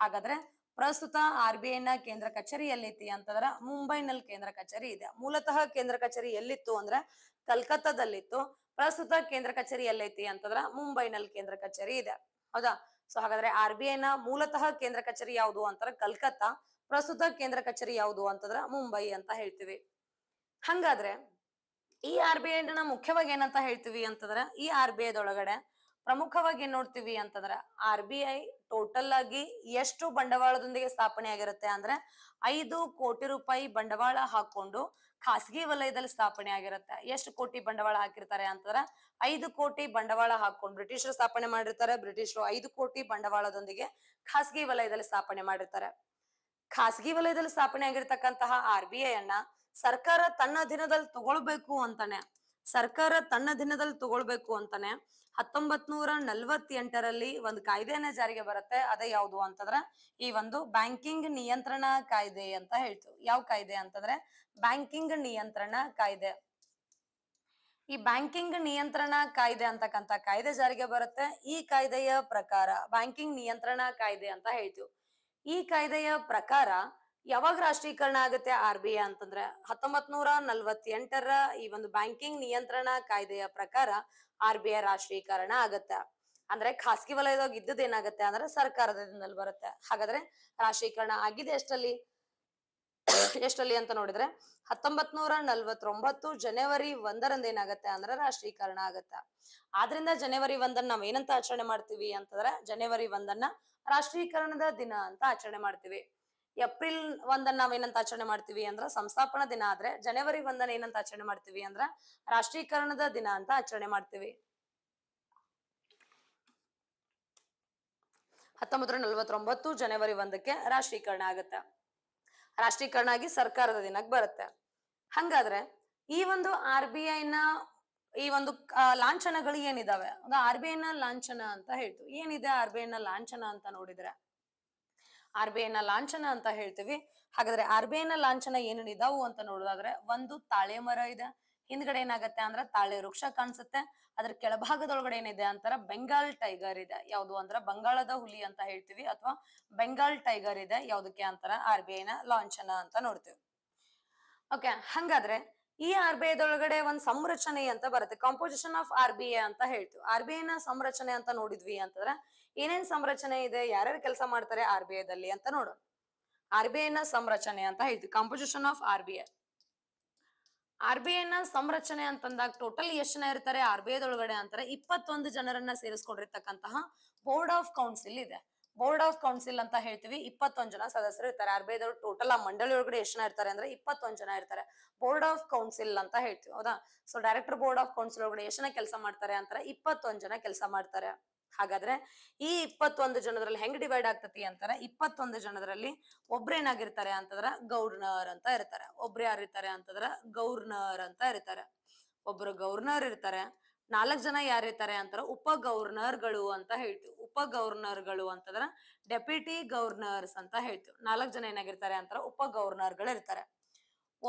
ಹಾಗಾದ್ರೆ ಪ್ರಸ್ತುತ ಆರ್ ಬಿ ಐ ನ ಕೇಂದ್ರ ಕಚೇರಿ ಎಲ್ಲಿತಿ ಅಂತಂದ್ರ ಮುಂಬೈನಲ್ಲಿ ಕೇಂದ್ರ ಕಚೇರಿ ಇದೆ ಮೂಲತಃ ಕೇಂದ್ರ ಕಚೇರಿ ಎಲ್ಲಿತ್ತು ಅಂದ್ರೆ ಕಲ್ಕತ್ತಾದಲ್ಲಿತ್ತು ಪ್ರಸ್ತುತ ಕೇಂದ್ರ ಕಚೇರಿ ಎಲ್ಲೈತಿ ಅಂತಂದ್ರ ಮುಂಬೈನಲ್ಲಿ ಕೇಂದ್ರ ಕಚೇರಿ ಇದೆ ಹೌದಾ ಸೊ ಹಾಗಾದ್ರೆ ಆರ್ ಬಿ ಐ ನ ಮೂಲತಃ ಕೇಂದ್ರ ಕಚೇರಿ ಯಾವುದು ಅಂತಂದ್ರ ಕಲ್ಕತ್ತಾ ಪ್ರಸ್ತುತ ಕೇಂದ್ರ ಕಚೇರಿ ಯಾವುದು ಅಂತಂದ್ರ ಮುಂಬೈ ಅಂತ ಹೇಳ್ತೀವಿ ಹಂಗಾದ್ರೆ ಈ ಆರ್ ಬಿ ಐನ ನ ಮುಖ್ಯವಾಗಿ ಏನಂತ ಹೇಳ್ತೀವಿ ಅಂತಂದ್ರ ಈ ಆರ್ ಬಿ ದೊಳಗಡೆ ಪ್ರಮುಖವಾಗಿ ಏನ್ ನೋಡ್ತೀವಿ ಅಂತಂದ್ರ ಆರ್ ಬಿ ಐ ಟೋಟಲ್ ಆಗಿ ಎಷ್ಟು ಬಂಡವಾಳದೊಂದಿಗೆ ಸ್ಥಾಪನೆ ಆಗಿರುತ್ತೆ ಅಂದ್ರೆ ಐದು ಕೋಟಿ ರೂಪಾಯಿ ಬಂಡವಾಳ ಹಾಕೊಂಡು ಖಾಸಗಿ ವಲಯದಲ್ಲಿ ಸ್ಥಾಪನೆ ಆಗಿರುತ್ತೆ ಎಷ್ಟು ಕೋಟಿ ಬಂಡವಾಳ ಹಾಕಿರ್ತಾರೆ ಅಂತಂದ್ರೆ ಐದು ಕೋಟಿ ಬಂಡವಾಳ ಹಾಕೊಂಡು ಬ್ರಿಟಿಷರು ಸ್ಥಾಪನೆ ಮಾಡಿರ್ತಾರೆ ಬ್ರಿಟಿಷರು ಐದು ಕೋಟಿ ಬಂಡವಾಳದೊಂದಿಗೆ ಖಾಸಗಿ ವಲಯದಲ್ಲಿ ಸ್ಥಾಪನೆ ಮಾಡಿರ್ತಾರೆ ಖಾಸಗಿ ವಲಯದಲ್ಲಿ ಸ್ಥಾಪನೆ ಆಗಿರ್ತಕ್ಕಂತಹ ಆರ್ ಬಿ ಐ ಅನ್ನ ಸರ್ಕಾರ ತನ್ನ ದಿನದಲ್ಲಿ ತಗೊಳ್ಬೇಕು ಅಂತಾನೆ ಸರ್ಕಾರ ತನ್ನ ದಿನದಲ್ಲಿ ತಗೊಳ್ಬೇಕು ಅಂತಾನೆ ಹತ್ತೊಂಬತ್ ನೂರ ನಲ್ವತ್ತೆಂಟರಲ್ಲಿ ಒಂದು ಕಾಯ್ದೆಯನ್ನ ಜಾರಿಗೆ ಬರುತ್ತೆ ಅದೇ ಯಾವುದು ಅಂತಂದ್ರೆ ಈ ಒಂದು ಬ್ಯಾಂಕಿಂಗ್ ನಿಯಂತ್ರಣ ಕಾಯ್ದೆ ಅಂತ ಹೇಳ್ತೀವಿ ಯಾವ ಕಾಯ್ದೆ ಅಂತಂದ್ರೆ ಬ್ಯಾಂಕಿಂಗ್ ನಿಯಂತ್ರಣ ಕಾಯ್ದೆ ಈ ಬ್ಯಾಂಕಿಂಗ್ ನಿಯಂತ್ರಣ ಕಾಯ್ದೆ ಅಂತಕ್ಕಂಥ ಕಾಯ್ದೆ ಜಾರಿಗೆ ಬರುತ್ತೆ ಈ ಕಾಯ್ದೆಯ ಪ್ರಕಾರ ಬ್ಯಾಂಕಿಂಗ್ ನಿಯಂತ್ರಣ ಕಾಯ್ದೆ ಅಂತ ಹೇಳ್ತೀವಿ ಈ ಕಾಯ್ದೆಯ ಪ್ರಕಾರ ಯಾವಾಗ ರಾಷ್ಟ್ರೀಕರಣ ಆಗುತ್ತೆ ಆರ್ ಬಿ ಐ ಅಂತಂದ್ರೆ ಹತ್ತೊಂಬತ್ ನೂರ ನಲ್ವತ್ತೆಂಟರ ಈ ಒಂದು ಬ್ಯಾಂಕಿಂಗ್ ನಿಯಂತ್ರಣ ಕಾಯ್ದೆಯ ಪ್ರಕಾರ ಆರ್ ಬಿ ಐ ರಾಷ್ಟ್ರೀಕರಣ ಆಗತ್ತೆ ಅಂದ್ರೆ ಖಾಸಗಿ ವಲಯದಾಗ ಇದ್ದದ ಏನಾಗತ್ತೆ ಅಂದ್ರೆ ಸರ್ಕಾರದಿಂದಲೇ ಬರುತ್ತೆ ಹಾಗಾದ್ರೆ ರಾಷ್ಟ್ರೀಕರಣ ಆಗಿದೆ ಎಷ್ಟಲ್ಲಿ ಎಷ್ಟಲ್ಲಿ ಅಂತ ನೋಡಿದ್ರೆ ಹತ್ತೊಂಬತ್ ನೂರ ನಲ್ವತ್ತೊಂಬತ್ತು ಜನವರಿ ಒಂದರಂದ ಏನಾಗತ್ತೆ ಅಂದ್ರೆ ರಾಷ್ಟ್ರೀಕರಣ ಆಗತ್ತೆ ಆದ್ರಿಂದ ಜನವರಿ ಒಂದನ್ನ ನಾವ್ ಏನಂತ ಆಚರಣೆ ಮಾಡ್ತೀವಿ ಅಂತಂದ್ರೆ ಜನವರಿ ಒಂದನ್ನ ರಾಷ್ಟ್ರೀಕರಣದ ದಿನ ಅಂತ ಆಚರಣೆ ಮಾಡ್ತೀವಿ ಏಪ್ರಿಲ್ ಒಂದನ್ನ ನಾವೇನಂತ ಆಚರಣೆ ಮಾಡ್ತೀವಿ ಅಂದ್ರ ಸಂಸ್ಥಾಪನಾ ದಿನ ಆದ್ರೆ ಜನವರಿ ಒಂದನ್ನ ಏನಂತ ಆಚರಣೆ ಮಾಡ್ತೀವಿ ಅಂದ್ರ ರಾಷ್ಟ್ರೀಕರಣದ ದಿನ ಅಂತ ಆಚರಣೆ ಮಾಡ್ತೀವಿ ಹತ್ತೊಂಬತ್ತರ ನಲ್ವತ್ತೊಂಬತ್ತು ಜನವರಿ ಒಂದಕ್ಕೆ ರಾಷ್ಟ್ರೀಕರಣ ಆಗತ್ತೆ ರಾಷ್ಟ್ರೀಕರಣ ಆಗಿ ಸರ್ಕಾರದ ದಿನಕ್ಕೆ ಬರುತ್ತೆ ಹಂಗಾದ್ರೆ ಈ ಒಂದು ಆರ್ ಬಿ ಐನ ಈ ಒಂದು ಲಾಂಛನಗಳು ಏನಿದಾವೆ ಆರ್ ಬಿ ಐ ನ ಲಾಂಛನ ಅಂತ ಹೇಳ್ತು ಏನಿದೆ ಆರ್ ಬಿ ಐ ನ ಲಾಂಛನ ಅಂತ ನೋಡಿದ್ರೆ ಆರ್ ಬಿ ಐನ ಲಾಂಛನ ಅಂತ ಹೇಳ್ತೀವಿ ಹಾಗಾದ್ರೆ ಆರ್ ಬಿ ಐನ ಲಾಂಛನ ಏನೇನಿದಾವು ಅಂತ ನೋಡೋದಾದ್ರೆ ಒಂದು ತಾಳೆ ಮರ ಇದೆ ಹಿಂದ್ಗಡೆ ಏನಾಗತ್ತೆ ಅಂದ್ರೆ ತಾಳೆ ವೃಕ್ಷ ಕಾಣಿಸುತ್ತೆ ಅದ್ರ ಕೆಳಭಾಗದೊಳಗಡೆ ಏನಿದೆ ಅಂತಾರ ಬೆಂಗಾಲ್ ಟೈಗರ್ ಇದೆ ಯಾವುದು ಅಂದ್ರ ಬಂಗಾಳದ ಹುಲಿ ಅಂತ ಹೇಳ್ತೀವಿ ಅಥವಾ ಬೆಂಗಾಲ್ ಟೈಗರ್ ಇದೆ ಯಾವ್ದಕ್ಕೆ ಅಂತಾರ ಆರ್ ಬಿ ಐನ ಲಾಂಛನ ಅಂತ ನೋಡ್ತೀವಿ ಓಕೆ ಹಂಗಾದ್ರೆ ಈ ಆರ್ ಬಿ ಐದೊಳಗಡೆ ಒಂದ್ ಸಂರಚನೆ ಅಂತ ಬರುತ್ತೆ composition of R B I ಅಂತ ಹೇಳ್ತೀವಿ ಆರ್ ಬಿ ಐ ನ ಸಂರಚನೆ ಅಂತ ನೋಡಿದ್ವಿ ಅಂತಂದ್ರೆ ಏನೇನ್ ಸಂರಚನೆ ಇದೆ ಯಾರ್ಯಾರು ಕೆಲಸ ಮಾಡ್ತಾರೆ ಆರ್ ಬಿ ದಲ್ಲಿ ಅಂತ ನೋಡೋಣ ಆರ್ ಬಿ ಐ ನ ಸಂರಚನೆ ಅಂತ ಹೇಳ್ತೀವಿ composition of R B I R B I ನ ಸಂರಚನೆ ಅಂತಂದಾಗ ಟೋಟಲ್ ಎಷ್ಟು ಜನ ಇರ್ತಾರೆ ಆರ್ ಬಿ ದೊಳಗಡೆ ಅಂತಾರೆ ಇಪ್ಪತ್ತೊಂದು ಜನರನ್ನ ಸೇರಿಸ್ಕೊಂಡಿರ್ತಕ್ಕಂತಹ ಬೋರ್ಡ್ ಆಫ್ ಕೌನ್ಸಿಲ್ ಇದೆ ಬೋರ್ಡ್ ಆಫ್ ಕೌನ್ಸಿಲ್ ಅಂತ ಹೇಳ್ತೀವಿ ಇಪ್ಪತ್ತೊಂದ್ ಜನ ಸದಸ್ಯರು ಇರ್ತಾರೆ ಆರ್ ಬಿ ಟೋಟಲ್ ಆ ಮಂಡಳಿ ಒಳಗಡೆ ಎಷ್ಟು ಜನ ಇರ್ತಾರೆ ಅಂದ್ರೆ ಇಪ್ಪತ್ತೊಂದ್ ಜನ ಇರ್ತಾರೆ ಬೋರ್ಡ್ ಆಫ್ ಕೌನ್ಸಿಲ್ ಅಂತ ಹೇಳ್ತೀವಿ ಹೌದಾ so director board of council ಒಳಗಡೆ ಎಷ್ಟು ಜನ ಕೆಲಸ ಮಾಡ್ತಾರೆ ಅಂತಾರೆ ಇಪ್ಪತ್ತೊಂದ್ ಜನ ಕೆಲಸ ಮಾಡ್ತಾರೆ ಹಾಗಾದ್ರೆ ಈ ಇಪ್ಪತ್ತೊಂದು ಜನರಲ್ಲಿ ಹೆಂಗ್ ಡಿವೈಡ್ ಆಗ್ತತಿ ಅಂತಾರೆ ಇಪ್ಪತ್ತೊಂದು ಜನರಲ್ಲಿ ಒಬ್ರೇನಾಗಿರ್ತಾರೆ ಅಂತಂದ್ರ ಗೌರ್ನರ್ ಅಂತ ಇರ್ತಾರೆ ಒಬ್ರು ಯಾರು ಇರ್ತಾರೆ ಅಂತಂದ್ರ ಗೌರ್ನರ್ ಅಂತ ಇರ್ತಾರೆ ಒಬ್ರು ಗೌರ್ನರ್ ಇರ್ತಾರೆ ನಾಲ್ಕ್ ಜನ ಯಾರಿರ್ತಾರೆ ಅಂತಾರ ಉಪ ಗಳು ಅಂತ ಹೇಳ್ತೀವಿ ಉಪ ಗಳು ಅಂತಂದ್ರ ಡೆಪ್ಯೂಟಿ ಗವರ್ನರ್ಸ್ ಅಂತ ಹೇಳ್ತೀವಿ ನಾಲ್ಕ್ ಜನ ಏನಾಗಿರ್ತಾರೆ ಅಂತಾರ ಉಪ ಗಳು ಇರ್ತಾರೆ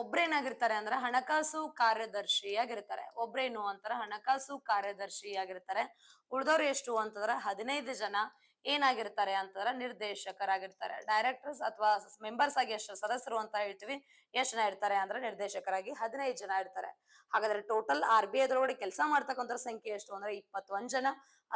ಒಬ್ರೇನಾಗಿರ್ತಾರೆ ಅಂದ್ರೆ ಹಣಕಾಸು ಕಾರ್ಯದರ್ಶಿಯಾಗಿರ್ತಾರೆ ಒಬ್ರೇನು ಅಂತಾರ ಹಣಕಾಸು ಕಾರ್ಯದರ್ಶಿಯಾಗಿರ್ತಾರೆ ಉಳ್ದವ್ರು ಎಷ್ಟು ಅಂತಂದ್ರೆ ಹದಿನೈದು ಜನ ಏನಾಗಿರ್ತಾರೆ ಅಂತಂದ್ರೆ ನಿರ್ದೇಶಕರಾಗಿರ್ತಾರೆ ಡೈರೆಕ್ಟರ್ಸ್ ಅಥವಾ ಮೆಂಬರ್ಸ್ ಆಗಿ ಎಷ್ಟು ಸದಸ್ಯರು ಅಂತ ಹೇಳ್ತೀವಿ ಎಷ್ಟು ಜನ ಇರ್ತಾರೆ ಅಂದ್ರೆ ನಿರ್ದೇಶಕರಾಗಿ ಹದಿನೈದು ಜನ ಇರ್ತಾರೆ ಹಾಗಾದ್ರೆ ಟೋಟಲ್ ಆರ್ ಬಿ ಐ ಅದರೊಳಗಡೆ ಕೆಲಸ ಮಾಡ್ತಕ್ಕಂಥ ಸಂಖ್ಯೆ ಎಷ್ಟು ಅಂದ್ರೆ ಇಪ್ಪತ್ತೊಂದ್ ಜನ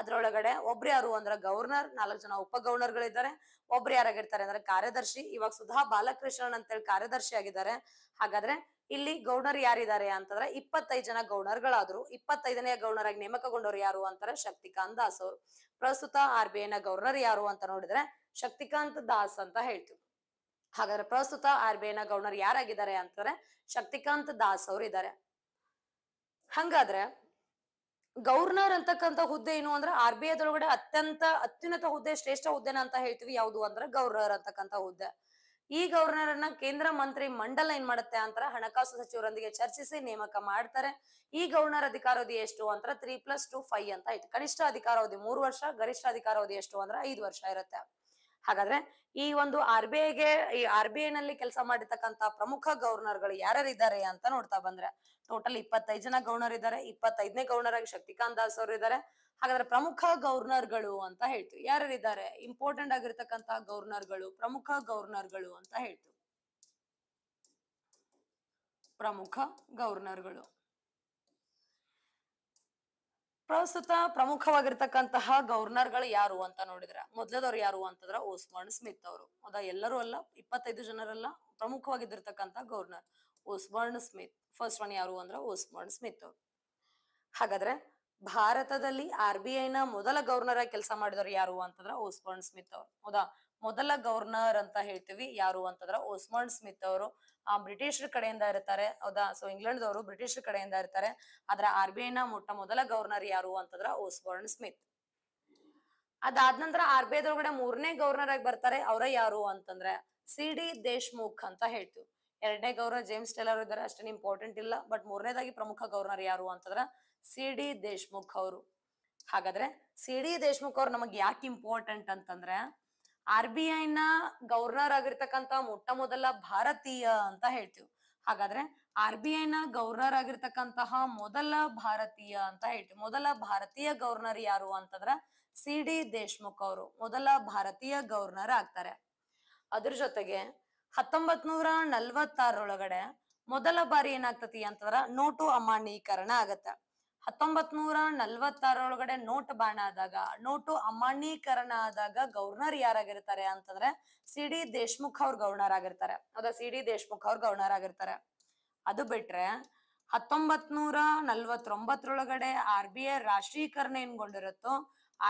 ಅದ್ರೊಳಗಡೆ ಒಬ್ರು ಯಾರು ಅಂದ್ರೆ ಗವರ್ನರ್ ನಾಲ್ಕು ಜನ ಉಪ ಗವರ್ನರ್ಗಳಿದ್ದಾರೆ ಒಬ್ರು ಯಾರಾಗಿರ್ತಾರೆ ಅಂದ್ರೆ ಕಾರ್ಯದರ್ಶಿ ಇವಾಗ ಸುಧಾ ಬಾಲಕೃಷ್ಣನ್ ಅಂತೇಳಿ ಕಾರ್ಯದರ್ಶಿ ಆಗಿದ್ದಾರೆ ಹಾಗಾದ್ರೆ ಇಲ್ಲಿ ಗೌರ್ನರ್ ಯಾರಿದ್ದಾರೆ ಅಂತಂದ್ರೆ ಇಪ್ಪತ್ತೈದು ಜನ ಗೌರ್ನರ್ಗಳಾದ್ರು ಇಪ್ಪತ್ತೈದನೇ ಗೌರ್ನರ್ ಆಗಿ ನೇಮಕಗೊಂಡವ್ರು ಯಾರು ಅಂತಾರೆ ಶಕ್ತಿಕಾಂತ್ ದಾಸ್ ಅವರು ಪ್ರಸ್ತುತ ಆರ್ ಬಿ ಐನ ಗವರ್ನರ್ ಯಾರು ಅಂತ ನೋಡಿದ್ರೆ ಶಕ್ತಿಕಾಂತ್ ದಾಸ್ ಅಂತ ಹೇಳ್ತೀವಿ ಹಾಗಾದ್ರೆ ಪ್ರಸ್ತುತ ಆರ್ ಬಿ ಐನ ಗವರ್ನರ್ ಯಾರಾಗಿದ್ದಾರೆ ಅಂತಂದ್ರೆ ಶಕ್ತಿಕಾಂತ್ ದಾಸ್ ಅವರು ಇದ್ದಾರೆ ಹಂಗಾದ್ರೆ ಗವರ್ನರ್ ಅಂತಕ್ಕಂಥ ಹುದ್ದೆ ಏನು ಅಂದ್ರೆ ಆರ್ ಬಿ ಐದೊಳಗಡೆ ಅತ್ಯಂತ ಅತ್ಯುನ್ನತ ಹುದ್ದೆ ಶ್ರೇಷ್ಠ ಹುದ್ದೆನ ಅಂತ ಹೇಳ್ತೀವಿ ಯಾವುದು ಅಂದ್ರೆ ಗವರ್ನರ್ ಅಂತಕ್ಕಂತ ಹುದ್ದೆ ಈ ಗವರ್ನರ್ ಅನ್ನ ಕೇಂದ್ರ ಮಂತ್ರಿ ಮಂಡಲ ಏನ್ ಮಾಡುತ್ತೆ ಅಂತರ ಹಣಕಾಸು ಸಚಿವರೊಂದಿಗೆ ಚರ್ಚಿಸಿ ನೇಮಕ ಮಾಡ್ತಾರೆ ಈ ಗವರ್ನರ್ ಅಧಿಕಾರಾವಧಿ ಎಷ್ಟು ಅಂತ ತ್ರೀ ಪ್ಲಸ್ ಟು ಫೈವ್ ಅಂತ ಆಯ್ತು ಕನಿಷ್ಠ ಅಧಿಕಾರಾವಧಿ ಮೂರು ವರ್ಷ ಗರಿಷ್ಠ ಅಧಿಕಾರಾವಧಿ ಎಷ್ಟು ಅಂದ್ರೆ ಐದು ವರ್ಷ ಇರುತ್ತೆ ಹಾಗಾದ್ರೆ ಈ ಒಂದು ಆರ್ ಬಿ ಐಗೆ ಈ ಆರ್ ಬಿ ಐ ನಲ್ಲಿ ಕೆಲಸ ಮಾಡಿರ್ತಕ್ಕಂತ ಪ್ರಮುಖ ಗವರ್ನರ್ಗಳು ಯಾರ್ಯಾರಿದ್ದಾರೆ ಅಂತ ನೋಡ್ತಾ ಬಂದ್ರೆ ಟೋಟಲ್ ಇಪ್ಪತ್ತೈದು ಜನ ಗವರ್ನರ್ ಇದ್ದಾರೆ ಇಪ್ಪತ್ತೈದನೇ ಗವರ್ನರ್ ಆಗಿ ಶಕ್ತಿಕಾಂತ್ ದಾಸ್ ಅವರು ಇದ್ದಾರೆ ಹಾಗಾದ್ರೆ ಪ್ರಮುಖ ಗಳು ಅಂತ ಹೇಳ್ತೀವಿ ಯಾರ್ಯಾರಿದ್ದಾರೆ ಇಂಪಾರ್ಟೆಂಟ್ ಆಗಿರ್ತಕ್ಕಂತಹ ಗಳು ಪ್ರಮುಖ ಗವರ್ನರ್ಗಳು ಅಂತ ಹೇಳ್ತೀವಿ ಪ್ರಮುಖ ಗಳು ಪ್ರಸ್ತುತ ಪ್ರಮುಖವಾಗಿರ್ತಕ್ಕಂತಹ ಗವರ್ನರ್ಗಳು ಯಾರು ಅಂತ ನೋಡಿದ್ರೆ ಮೊದಲದವ್ರು ಯಾರು ಅಂತಂದ್ರ ಓಸ್ಮರ್ನ್ ಸ್ಮಿತ್ ಅವರು ಹೌದಾ ಎಲ್ಲರೂ ಅಲ್ಲ ಇಪ್ಪತ್ತೈದು ಜನರಲ್ಲ ಪ್ರಮುಖವಾಗಿದ್ದಿರ್ತಕ್ಕಂತ governor Osborne Smith first one ಯಾರು ಅಂದ್ರ ಓಸ್ಬರ್ನ್ ಸ್ಮಿತ್ ಅವರು ಹಾಗಾದ್ರೆ ಭಾರತದಲ್ಲಿ ಆರ್ ಬಿ ಐ ನ ಮೊದಲ ಗವರ್ನರ್ ಆಗಿ ಕೆಲಸ ಮಾಡಿದವರು ಯಾರು ಅಂತಂದ್ರ ಓಸ್ಬರ್ನ್ ಸ್ಮಿತ್ ಅವರು ಹೌದಾ ಮೊದಲ ಗವರ್ನರ್ ಅಂತ ಹೇಳ್ತೀವಿ ಯಾರು ಅಂತಂದ್ರ ಓಸ್ಮಂಡ್ ಸ್ಮಿತ್ ಅವರು ಆ ಬ್ರಿಟಿಷರ ಕಡೆಯಿಂದ ಇರ್ತಾರೆ ಹೌದಾ ಸೊ ಇಂಗ್ಲೆಂಡ್ ದವರು ಬ್ರಿಟಿಷರ ಕಡೆಯಿಂದ ಇರ್ತಾರೆ ಆದ್ರ ಆರ್ ಬಿ ಐ ನ ಮೊಟ್ಟ ಮೊದಲ ಗವರ್ನರ್ ಯಾರು ಅಂತಂದ್ರ ಓಸ್ಬರ್ನ್ ಸ್ಮಿತ್ ಅದಾದ ನಂತರ ಆರ್ ಬಿ ದೊಳಗಡೆ ಮೂರನೇ ಗವರ್ನರ್ ಆಗಿ ಬರ್ತಾರೆ ಅವರ ಯಾರು ಅಂತಂದ್ರೆ ಸಿ ಡಿ ದೇಶ್ಮುಖ್ ಅಂತ ಹೇಳ್ತೀವಿ ಎರಡನೇ ಗೌರವ ಜೇಮ್ಸ್ ಟೇಲರ್ ಇದ್ದಾರೆ ಅಷ್ಟೇ ಇಂಪಾರ್ಟೆಂಟ್ ಇಲ್ಲ ಬಟ್ ಮೂರನೇದಾಗಿ ಪ್ರಮುಖ ಗವರ್ನರ್ ಯಾರು ಅಂತಂದ್ರೆ ಸಿ ಡಿ ದೇಶ್ಮುಖ್ ಅವರು ಹಾಗಾದ್ರೆ ಸಿ ಡಿ ದೇಶ್ಮುಖ್ ಅವ್ರು ನಮಗೆ ಯಾಕೆ ಇಂಪಾರ್ಟೆಂಟ್ ಅಂತಂದ್ರೆ ಆರ್ ಬಿ ಐ ನ ಗವರ್ನರ್ ಆಗಿರ್ತಕ್ಕಂತ ಮೊಟ್ಟ ಮೊದಲ ಭಾರತೀಯ ಅಂತ ಹೇಳ್ತೀವಿ ಹಾಗಾದ್ರೆ ಆರ್ ಬಿ ಐ ನ ಗವರ್ನರ್ ಆಗಿರ್ತಕ್ಕಂತಹ ಮೊದಲ ಭಾರತೀಯ ಅಂತ ಹೇಳ್ತೀವಿ ಮೊದಲ ಭಾರತೀಯ ಗವರ್ನರ್ ಯಾರು ಅಂತಂದ್ರ ಸಿ ಡಿ ದೇಶ್ಮುಖ್ ಅವರು ಮೊದಲ ಭಾರತೀಯ ಗವರ್ನರ್ ಆಗ್ತಾರೆ ಅದ್ರ ಜೊತೆಗೆ ಹತ್ತೊಂಬತ್ ನೂರ ನಲ್ವತ್ತಾರೊಳಗಡೆ ಮೊದಲ ಬಾರಿ ಏನಾಗ್ತತಿ ಅಂತಂದ್ರ ನೋಟು ಅಮಾನ್ಯೀಕರಣ ಆಗತ್ತ ಹತ್ತೊಂಬತ್ ನೂರ ನಲ್ವತ್ತಾರೊಳಗಡೆ ನೋಟ್ ಬಾಣ ಆದಾಗ ನೋಟು ಅಮಾನ್ಯೀಕರಣ ಆದಾಗ ಗವರ್ನರ್ ಯಾರಾಗಿರ್ತಾರೆ ಅಂತಂದ್ರೆ ಸಿ ಡಿ ದೇಶ್ಮುಖ್ ಅವ್ರ ಗವರ್ನರ್ ಆಗಿರ್ತಾರೆ ಹೌದಾ ಸಿ ಡಿ ದೇಶ್ಮುಖ್ ಅವ್ರ ಗವರ್ನರ್ ಆಗಿರ್ತಾರೆ ಅದು ಬಿಟ್ರೆ ಹತ್ತೊಂಬತ್ ನೂರ ನಲ್ವತ್ತೊಂಬತ್ತರೊಳಗಡೆ ಆರ್ ಬಿ ಐ ರಾಷ್ಟ್ರೀಕರಣ ಏನ್ಗೊಂಡಿರುತ್ತೋ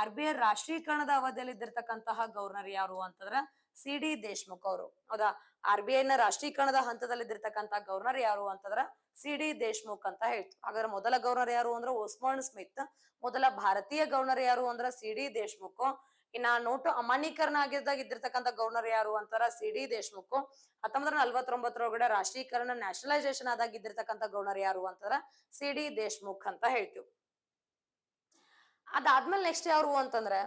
ಆರ್ ಬಿ ಐ ರಾಷ್ಟ್ರೀಕರಣದ ಅವಧಿಯಲ್ಲಿ ಇದ್ದಿರ್ತಕ್ಕಂತಹ ಗವರ್ನರ್ ಯಾರು ಅಂತಂದ್ರ ಸಿ ಡಿ ದೇಶ್ಮುಖ್ ಅವರು ಹೌದಾ ಆರ್ ಬಿ ಐ ನ ರಾಷ್ಟ್ರೀಕರಣದ ಹಂತದಲ್ಲಿದ್ದಿರ್ತಕ್ಕಂತ ಗವರ್ನರ್ ಯಾರು ಅಂತಂದ್ರ ಸಿ ಡಿ ದೇಶ್ಮುಖ್ ಅಂತ ಹೇಳ್ತು ಹಾಗಾದ್ರೆ ಮೊದಲ ಗವರ್ನರ್ ಯಾರು ಅಂದ್ರೆ ಓಸ್ಮಾನ್ ಸ್ಮಿತ್ ಮೊದಲ ಭಾರತೀಯ ಗವರ್ನರ್ ಯಾರು ಅಂದ್ರ ಸಿ ಡಿ ದೇಶ್ಮುಖ್ ಇನ್ನ ನೋಟು ಅಮಾನ್ಯೀಕರಣ ಆಗಿದ್ದಾಗ ಇದ್ದಿರ್ತಕ್ಕಂಥ ಗವರ್ನರ್ ಯಾರು ಅಂತಾರ ಸಿ ಡಿ ದೇಶ್ಮುಖ್ ಹತ್ತೊಂಬತ್ತ ನಲ್ವತ್ತೊಂಬತ್ತರೊಳಗಡೆ ರಾಷ್ಟ್ರೀಕರಣ ನ್ಯಾಷನಲೈಸೇಷನ್ ಆದಾಗ ಇದ್ದಿರ್ತಕ್ಕಂಥ ಗವರ್ನರ್ ಯಾರು ಅಂತಾರ ಸಿ ಡಿ ದೇಶ್ಮುಖ್ ಅಂತ ಹೇಳ್ತೀವಿ ಅದಾದ್ಮೇಲೆ ನೆಕ್ಸ್ಟ್ ಯಾರು ಅಂತಂದ್ರೆ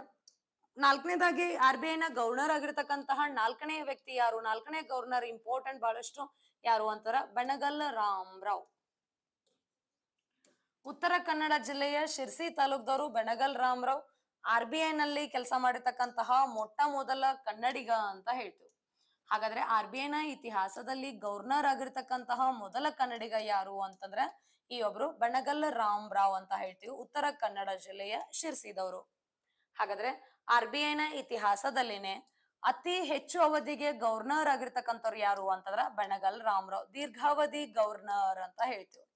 ನಾಲ್ಕನೇದಾಗಿ ಆರ್ ಬಿ ಐ ನ ಗವರ್ನರ್ ಆಗಿರ್ತಕ್ಕಂತಹ ನಾಲ್ಕನೇ ವ್ಯಕ್ತಿ ಯಾರು ನಾಲ್ಕನೇ ಗವರ್ನರ್ ಇಂಪಾರ್ಟೆಂಟ್ ಬಹಳಷ್ಟು ಯಾರು ಅಂತಾರ ಬೆಣಗಲ್ ರಾಮರಾವ್ ಉತ್ತರ ಕನ್ನಡ ಜಿಲ್ಲೆಯ ಶಿರ್ಸಿ ತಾಲೂಕ್ದವರು Benegal Rama Rao R B I ನಲ್ಲಿ ಕೆಲಸ ಮಾಡಿರ್ತಕ್ಕಂತಹ ಮೊಟ್ಟ ಮೊದಲ ಕನ್ನಡಿಗ ಅಂತ ಹೇಳ್ತೀವಿ ಹಾಗಾದ್ರೆ ಆರ್ ಬಿ ಐ ನ ಇತಿಹಾಸದಲ್ಲಿ ಗವರ್ನರ್ ಆಗಿರ್ತಕ್ಕಂತಹ ಮೊದಲ ಕನ್ನಡಿಗ ಯಾರು ಅಂತಂದ್ರೆ ಈ ಒಬ್ರು ಬೆಣಗಲ್ ರಾಮರಾವ್ ಅಂತ ಹೇಳ್ತೀವಿ ಉತ್ತರ ಕನ್ನಡ ಜಿಲ್ಲೆಯ ಶಿರ್ಸಿದವರು ಹಾಗಾದ್ರೆ ಆರ್ ಬಿ ಐನ ಇತಿಹಾಸದಲ್ಲಿನೇ ಅತಿ ಹೆಚ್ಚು ಅವಧಿಗೆ ಗವರ್ನರ್ ಆಗಿರ್ತಕ್ಕಂಥವ್ರು ಯಾರು ಅಂತಂದ್ರ ಬೆಣಗಲ್ ರಾಮರಾವ್ ದೀರ್ಘಾವಧಿ ಗವರ್ನರ್ ಅಂತ ಹೇಳ್ತೀವಿ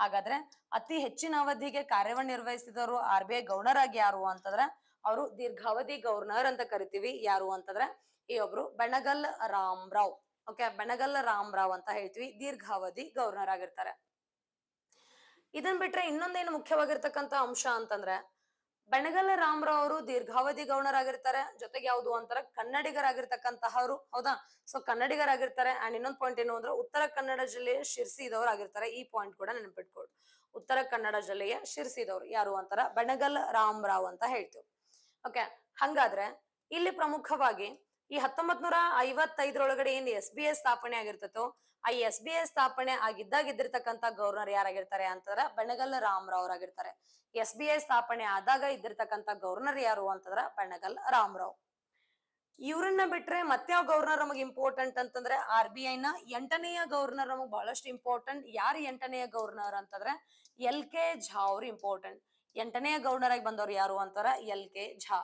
ಹಾಗಾದ್ರೆ ಅತಿ ಹೆಚ್ಚಿನ ಅವಧಿಗೆ ಕಾರ್ಯವನ್ನು ನಿರ್ವಹಿಸಿದವರು ಆರ್ ಬಿ ಐ ಗವರ್ನರ್ ಆಗಿ ಯಾರು ಅಂತಂದ್ರ ಅವರು ದೀರ್ಘಾವಧಿ ಗವರ್ನರ್ ಅಂತ ಕರಿತೀವಿ ಯಾರು ಅಂತಂದ್ರ ಈ ಒಬ್ರು ಬೆಣಗಲ್ ರಾಮರಾವ್ ಓಕೆ ಬೆಣಗಲ್ ರಾಮರಾವ್ ಅಂತ ಹೇಳ್ತೀವಿ ದೀರ್ಘಾವಧಿ ಗವರ್ನರ್ ಆಗಿರ್ತಾರೆ ಇದನ್ ಬಿಟ್ರೆ ಇನ್ನೊಂದೇನು ಮುಖ್ಯವಾಗಿರ್ತಕ್ಕಂಥ ಅಂಶ ಅಂತಂದ್ರೆ ಬೆಣಗಲ್ಲ ರಾಮರಾವ್ ಅವರು ದೀರ್ಘಾವಧಿ ಆಗಿರ್ತಾರೆ ಜೊತೆಗೆ ಯಾವುದು ಅಂತಾರೆ ಕನ್ನಡಿಗರಾಗಿರ್ತಕ್ಕಂತಹವ್ರು ಹೌದಾ ಸೊ ಕನ್ನಡಿಗರಾಗಿರ್ತಾರೆ ಅಂಡ್ ಇನ್ನೊಂದು ಪಾಯಿಂಟ್ ಏನು ಅಂದ್ರೆ ಉತ್ತರ ಕನ್ನಡ ಜಿಲ್ಲೆಯ ಶಿರ್ಸಿ ಆಗಿರ್ತಾರೆ ಈ ಪಾಯಿಂಟ್ ಕೂಡ ನೆನಪಿಟ್ಕೊಡು ಉತ್ತರ ಕನ್ನಡ ಜಿಲ್ಲೆಯ ಶಿರ್ಸಿದವ್ರು ಯಾರು ಅಂತಾರ ಬೆಣಗಲ್ ರಾಮರಾವ್ ಅಂತ ಹೇಳ್ತೀವಿ ಓಕೆ ಹಂಗಾದ್ರೆ ಇಲ್ಲಿ ಪ್ರಮುಖವಾಗಿ ಈ ಹತ್ತೊಂಬತ್ ನೂರ ಐವತ್ತೈದರೊಳಗಡೆ ಏನ್ ಎಸ್ ಬಿ ಐ ಸ್ಥಾಪನೆ ಆಗಿರ್ತತೋ ಆ ಎಸ್ ಬಿ ಐ ಸ್ಥಾಪನೆ ಆಗಿದ್ದಾಗ ಇದ್ದಿರ್ತಕ್ಕಂಥ ಗವರ್ನರ್ ಯಾರಾಗಿರ್ತಾರೆ ಅಂತಂದ್ರೆ ಬೆಣಗಲ್ ರಾಮರಾವ್ ಆಗಿರ್ತಾರೆ ಎಸ್ ಬಿ ಐ ಸ್ಥಾಪನೆ ಆದಾಗ ಇದ್ದಿರ್ತಕ್ಕಂಥ ಗವರ್ನರ್ ಯಾರು ಅಂತಂದ್ರ ಬೆಣಗಲ್ ರಾಮರಾವ್ ಇವ್ರನ್ನ ಬಿಟ್ರೆ ಮತ್ತೆ ಯಾವ ಗವರ್ನರ್ ನಮಗೆ ಇಂಪಾರ್ಟೆಂಟ್ ಅಂತಂದ್ರೆ ಆರ್ ಬಿ ಐ ನ ಎಂಟನೆಯ ಗವರ್ನರ್ ನಮಗೆ ಬಹಳಷ್ಟು ಇಂಪಾರ್ಟೆಂಟ್ ಯಾರು ಎಂಟನೆಯ ಗವರ್ನರ್ ಅಂತಂದ್ರೆ ಎಲ್ ಕೆ ಝಾ ಅವ್ರು ಇಂಪಾರ್ಟೆಂಟ್ ಎಂಟನೆಯ ಗವರ್ನರ್ ಆಗಿ ಬಂದವ್ರು ಯಾರು ಅಂತಾರ ಎಲ್ ಕೆ ಝಾ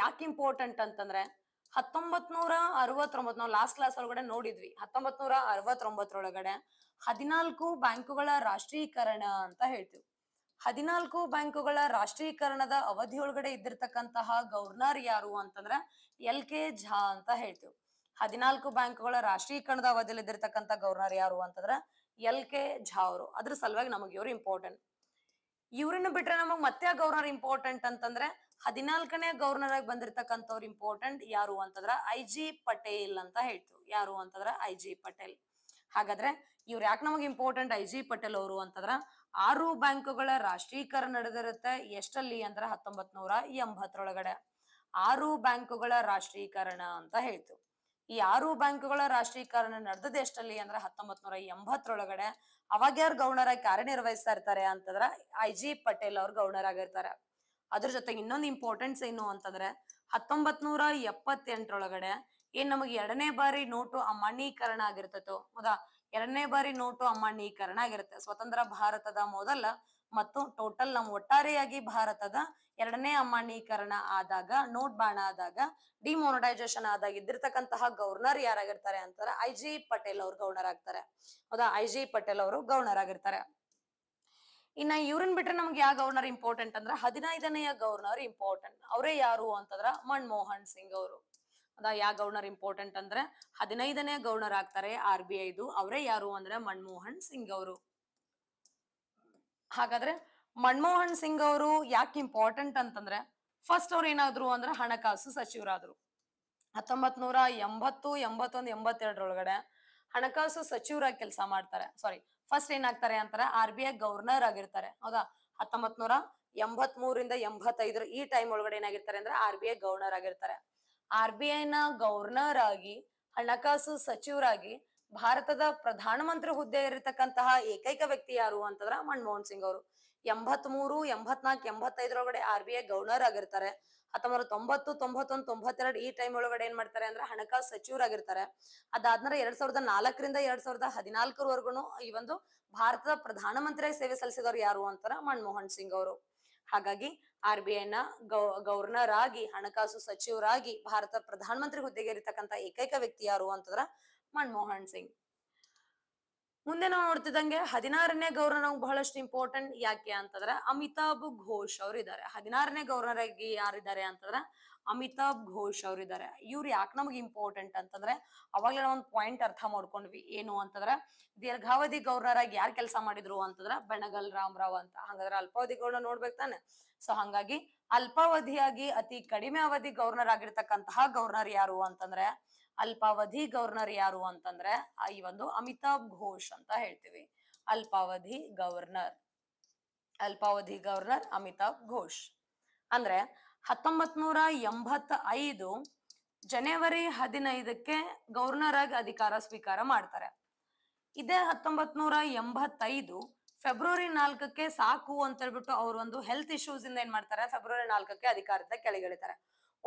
ಯಾಕೆ ಇಂಪಾರ್ಟೆಂಟ್ ಅಂತಂದ್ರೆ ಹತ್ತೊಂಬತ್ ನೂರ ಅರವತ್ತೊಂಬತ್ ನಾವು ಲಾಸ್ಟ್ ಕ್ಲಾಸ್ ಒಳಗಡೆ ನೋಡಿದ್ವಿ ಹತ್ತೊಂಬತ್ ನೂರ ಅರವತ್ತೊಂಬತ್ತರೊಳಗಡೆ ಹದಿನಾಲ್ಕು ಬ್ಯಾಂಕುಗಳ ರಾಷ್ಟ್ರೀಕರಣ ಅಂತ ಹೇಳ್ತೀವಿ ಹದಿನಾಲ್ಕು ಬ್ಯಾಂಕುಗಳ ರಾಷ್ಟ್ರೀಕರಣದ ಅವಧಿಯೊಳಗಡೆ ಇದ್ದಿರ್ತಕ್ಕಂತಹ ಗವರ್ನರ್ ಯಾರು ಅಂತಂದ್ರೆ ಎಲ್ ಕೆ ಝಾ ಅಂತ ಹೇಳ್ತೀವಿ ಹದಿನಾಲ್ಕು ಬ್ಯಾಂಕುಗಳ ರಾಷ್ಟ್ರೀಕರಣದ ಅವಧಿಯಲ್ಲಿ ಇದ್ದಿರ್ತಕ್ಕಂಥ ಗವರ್ನರ್ ಯಾರು ಅಂತಂದ್ರೆ ಎಲ್ ಕೆ ಝಾ ಅವರು ಅದ್ರ ಸಲುವಾಗಿ ನಮಗೆ ಇವರು ಇಂಪಾರ್ಟೆಂಟ್ ಇವ್ರನ್ನ ಬಿಟ್ರೆ ನಮಗ್ ಮತ್ತೆ ಗವರ್ನರ್ ಇಂಪಾರ್ಟೆಂಟ್ ಅಂತಂದ್ರೆ ಹದಿನಾಲ್ಕನೇ ಗವರ್ನರ್ ಆಗಿ ಬಂದಿರತಕ್ಕಂಥವ್ರು ಇಂಪಾರ್ಟೆಂಟ್ ಯಾರು ಅಂತಂದ್ರ ಐ ಜಿ ಪಟೇಲ್ ಅಂತ ಹೇಳ್ತು ಯಾರು ಅಂತಂದ್ರ ಐ ಜಿ ಪಟೇಲ್ ಹಾಗಾದ್ರೆ ಇವ್ರು ಯಾಕೆ ನಮಗೆ ಇಂಪಾರ್ಟೆಂಟ್ ಐ ಜಿ ಪಟೇಲ್ ಅವರು ಅಂತಂದ್ರ ಆರು ಬ್ಯಾಂಕುಗಳ ರಾಷ್ಟ್ರೀಕರಣ ನಡೆದಿರುತ್ತೆ ಎಷ್ಟಲ್ಲಿ ಅಂದ್ರ ಹತ್ತೊಂಬತ್ ನೂರ ಎಂಬತ್ತರೊಳಗಡೆ ಆರು ಬ್ಯಾಂಕುಗಳ ರಾಷ್ಟ್ರೀಕರಣ ಅಂತ ಹೇಳ್ತು ಈ ಆರು ಬ್ಯಾಂಕುಗಳ ರಾಷ್ಟ್ರೀಕರಣ ನಡೆದದ ಎಷ್ಟಲ್ಲಿ ಅಂದ್ರೆ ಹತ್ತೊಂಬತ್ ನೂರ ಎಂಬತ್ತರೊಳಗಡೆ ಅವಾಗ ಯಾರು ಗವರ್ನರ್ ಆಗಿ ಕಾರ್ಯನಿರ್ವಹಿಸ್ತಾ ಇರ್ತಾರೆ ಅಂತಂದ್ರ ಐ ಜಿ ಪಟೇಲ್ ಅವ್ರು ಗವರ್ನರ್ ಆಗಿರ್ತಾರೆ ಅದ್ರ ಜೊತೆಗೆ ಇನ್ನೊಂದು ಇಂಪಾರ್ಟೆನ್ಸ್ ಏನು ಅಂತಂದ್ರೆ ಹತ್ತೊಂಬತ್ ನೂರ ಎಪ್ಪತ್ತೆಂಟರೊಳಗಡೆ ಏನ್ ನಮಗೆ ಎರಡನೇ ಬಾರಿ ನೋಟು ಅಮಾನ್ಯೀಕರಣ ಆಗಿರ್ತತೋ ಹೌದಾ ಎರಡನೇ ಬಾರಿ ನೋಟು ಅಮಾನ್ಯೀಕರಣ ಆಗಿರುತ್ತೆ ಸ್ವತಂತ್ರ ಭಾರತದ ಮೊದಲ ಮತ್ತು ಟೋಟಲ್ ನಮ್ಮ ಒಟ್ಟಾರೆಯಾಗಿ ಭಾರತದ ಎರಡನೇ ಅಮಾನ್ಯೀಕರಣ ಆದಾಗ ನೋಟ್ ಬಾಣ ಆದಾಗ ಡಿಮೋನಟೈಸೇಷನ್ ಆದಾಗ ಇದ್ದಿರ್ತಕ್ಕಂತಹ ಗವರ್ನರ್ ಯಾರಾಗಿರ್ತಾರೆ ಅಂತಾರೆ ಐ ಪಟೇಲ್ ಅವರು ಗವರ್ನರ್ ಆಗ್ತಾರೆ ಹೌದಾ ಐ ಪಟೇಲ್ ಅವರು ಗವರ್ನರ್ ಆಗಿರ್ತಾರೆ ಇನ್ನ ಇವ್ರನ್ ಬಿಟ್ರೆ ನಮ್ಗೆ ಯಾವ ಗವರ್ನರ್ ಇಂಪಾರ್ಟೆಂಟ್ ಅಂದ್ರೆ ಹದಿನೈದನೆಯ ಗವರ್ನರ್ ಇಂಪಾರ್ಟೆಂಟ್ ಅವರೇ ಯಾರು ಅಂತಂದ್ರ ಮನಮೋಹನ್ ಸಿಂಗ್ ಅವರು ಅದ ಯಾವ ಗವರ್ನರ್ ಇಂಪಾರ್ಟೆಂಟ್ ಅಂದ್ರೆ ಹದಿನೈದನೇ ಗವರ್ನರ್ ಆಗ್ತಾರೆ ಆರ್ ಬಿ ಐದು ಅವರೇ ಯಾರು ಅಂದ್ರೆ ಮನಮೋಹನ್ ಸಿಂಗ್ ಅವರು ಹಾಗಾದ್ರೆ ಮನ್ಮೋಹನ್ ಸಿಂಗ್ ಅವರು ಯಾಕೆ ಇಂಪಾರ್ಟೆಂಟ್ ಅಂತಂದ್ರೆ ಫಸ್ಟ್ ಅವ್ರು ಏನಾದ್ರು ಅಂದ್ರೆ ಹಣಕಾಸು ಸಚಿವರಾದ್ರು ಹತ್ತೊಂಬತ್ ನೂರ ಎಂಬತ್ತು ಎಂಬತ್ತೊಂದು ಎಂಬತ್ತೆರಡರೊಳಗಡೆ ಹಣಕಾಸು ಸಚಿವರಾಗಿ ಕೆಲಸ ಮಾಡ್ತಾರೆ ಸಾರಿ ಫಸ್ಟ್ ಏನಾಗ್ತಾರೆ ಅಂತಾರೆ ಆರ್ ಬಿ ಐ ಗವರ್ನರ್ ಆಗಿರ್ತಾರೆ ಹೌದಾ ಹತ್ತೊಂಬತ್ ನೂರ ಎಂಬತ್ ಮೂರಿಂದ ಎಂಬತ್ತೈದರ ಈ ಟೈಮ್ ಒಳಗಡೆ ಏನಾಗಿರ್ತಾರೆ ಅಂದ್ರೆ ಆರ್ ಬಿ ಐ ಗವರ್ನರ್ ಆಗಿರ್ತಾರೆ ಆರ್ ಬಿ ಐ ನ ಗವರ್ನರ್ ಆಗಿ ಹಣಕಾಸು ಸಚಿವರಾಗಿ ಭಾರತದ ಪ್ರಧಾನಮಂತ್ರಿ ಹುದ್ದೆ ಇರತಕ್ಕಂತಹ ಏಕೈಕ ವ್ಯಕ್ತಿ ಯಾರು ಅಂತಂದ್ರ ಮನಮೋಹನ್ ಸಿಂಗ್ ಅವರು ಎಂಬತ್ ಮೂರು ಎಂಬತ್ನಾಲ್ಕು ಎಂಬತ್ತೈದರೊಳಗಡೆ ಆರ್ ಬಿ ಐ ಗವರ್ನರ್ ಆಗಿರ್ತಾರೆ ಹತ್ತೊಂಬತ್ತು ತೊಂಬತ್ತು ತೊಂಬತ್ತೊಂದು ತೊಂಬತ್ತೆರಡು ಈ ಟೈಮ್ ಒಳಗಡೆ ಏನ್ ಮಾಡ್ತಾರೆ ಅಂದ್ರೆ ಹಣಕಾಸು ಸಚಿವರಾಗಿರ್ತಾರೆ ಅದಾದ್ಮೇಲೆ ಎರಡ್ ಸಾವಿರದ ನಾಲ್ಕರಿಂದ ಎರಡ್ ಸಾವಿರದ ಹದಿನಾಲ್ಕರವರೆಗೂ ಈ ಒಂದು ಭಾರತದ ಪ್ರಧಾನಮಂತ್ರಿಯಾಗಿ ಸೇವೆ ಸಲ್ಲಿಸಿದವರು ಯಾರು ಅಂತಾರ ಮನಮೋಹನ್ ಸಿಂಗ್ ಅವರು ಹಾಗಾಗಿ ಆರ್ ಬಿ ಐ ನ ಗವರ್ನರ್ ಆಗಿ ಹಣಕಾಸು ಸಚಿವರಾಗಿ ಭಾರತ ಪ್ರಧಾನಮಂತ್ರಿ ಹುದ್ದೆಗೆ ಇರತಕ್ಕಂತ ಏಕೈಕ ವ್ಯಕ್ತಿ ಯಾರು ಅಂತಂದ್ರ ಮನಮೋಹನ್ ಸಿಂಗ್ ಮುಂದೆ ನಾವು ನೋಡ್ತಿದ್ದಂಗೆ ಹದಿನಾರನೇ ಗೌರ್ನರ್ ಬಹಳಷ್ಟು ಇಂಪಾರ್ಟೆಂಟ್ ಯಾಕೆ ಅಂತಂದ್ರೆ ಅಮಿತಾಬ್ ಘೋಷ್ ಅವರು ಇದಾರೆ ಹದಿನಾರನೇ ಗೌರ್ನರ್ ಆಗಿ ಯಾರಿದ್ದಾರೆ ಅಂತಂದ್ರೆ ಅಮಿತಾಬ್ ಘೋಷ್ ಅವರು ಇದಾರೆ ಇವ್ರು ಯಾಕೆ ನಮ್ಗೆ ಇಂಪಾರ್ಟೆಂಟ್ ಅಂತಂದ್ರೆ ಅವಾಗಲೇ ನಾವೊಂದು ಪಾಯಿಂಟ್ ಅರ್ಥ ಮಾಡ್ಕೊಂಡ್ವಿ ಏನು ಅಂತಂದ್ರೆ ದೀರ್ಘಾವಧಿ ಗೌರ್ನರ್ ಆಗಿ ಯಾರು ಕೆಲಸ ಮಾಡಿದ್ರು ಅಂತಂದ್ರೆ ಬೆಣಗಲ್ ರಾಮರಾವ್ ಅಂತ ಹಾಗಾದ್ರೆ ಅಲ್ಪಾವಧಿ ಗೌರ್ನರ್ ನೋಡ್ಬೇಕು ತಾನೆ ಸೊ ಹಾಗಾಗಿ ಅಲ್ಪಾವಧಿಯಾಗಿ ಅತಿ ಕಡಿಮೆ ಅವಧಿ ಗವರ್ನರ್ ಆಗಿರ್ತಕ್ಕಂತಹ ಗವರ್ನರ್ ಯಾರು ಅಂತಂದ್ರೆ ಅಲ್ಪಾವಧಿ ಗವರ್ನರ್ ಯಾರು ಅಂತಂದ್ರೆ ಈ ಒಂದು ಅಮಿತಾಬ್ ಘೋಷ್ ಅಂತ ಹೇಳ್ತೀವಿ ಅಲ್ಪಾವಧಿ ಗವರ್ನರ್ ಅಲ್ಪಾವಧಿ ಗವರ್ನರ್ ಅಮಿತಾಬ್ ಘೋಷ್ ಅಂದ್ರೆ ಹತ್ತೊಂಬತ್ ನೂರ ಎಂಬತ್ತ ಐದು ಜನವರಿ ಹದಿನೈದಕ್ಕೆ ಗವರ್ನರ್ ಆಗಿ ಅಧಿಕಾರ ಸ್ವೀಕಾರ ಮಾಡ್ತಾರೆ ಇದೇ ಹತ್ತೊಂಬತ್ ನೂರ ಎಂಬತ್ತೈದು ಫೆಬ್ರವರಿ ನಾಲ್ಕಕ್ಕೆ ಸಾಕು ಅಂತ ಹೇಳ್ಬಿಟ್ಟು ಅವ್ರ ಒಂದು ಹೆಲ್ತ್ ಇಶ್ಯೂಸ್ ಇಂದ ಏನ್ ಮಾಡ್ತಾರೆ ಫೆಬ್ರವರಿ ನಾಲ್ಕಕ್ಕೆ ಅಧಿಕಾರದ ಕೆಳಗಿಳಿತಾರೆ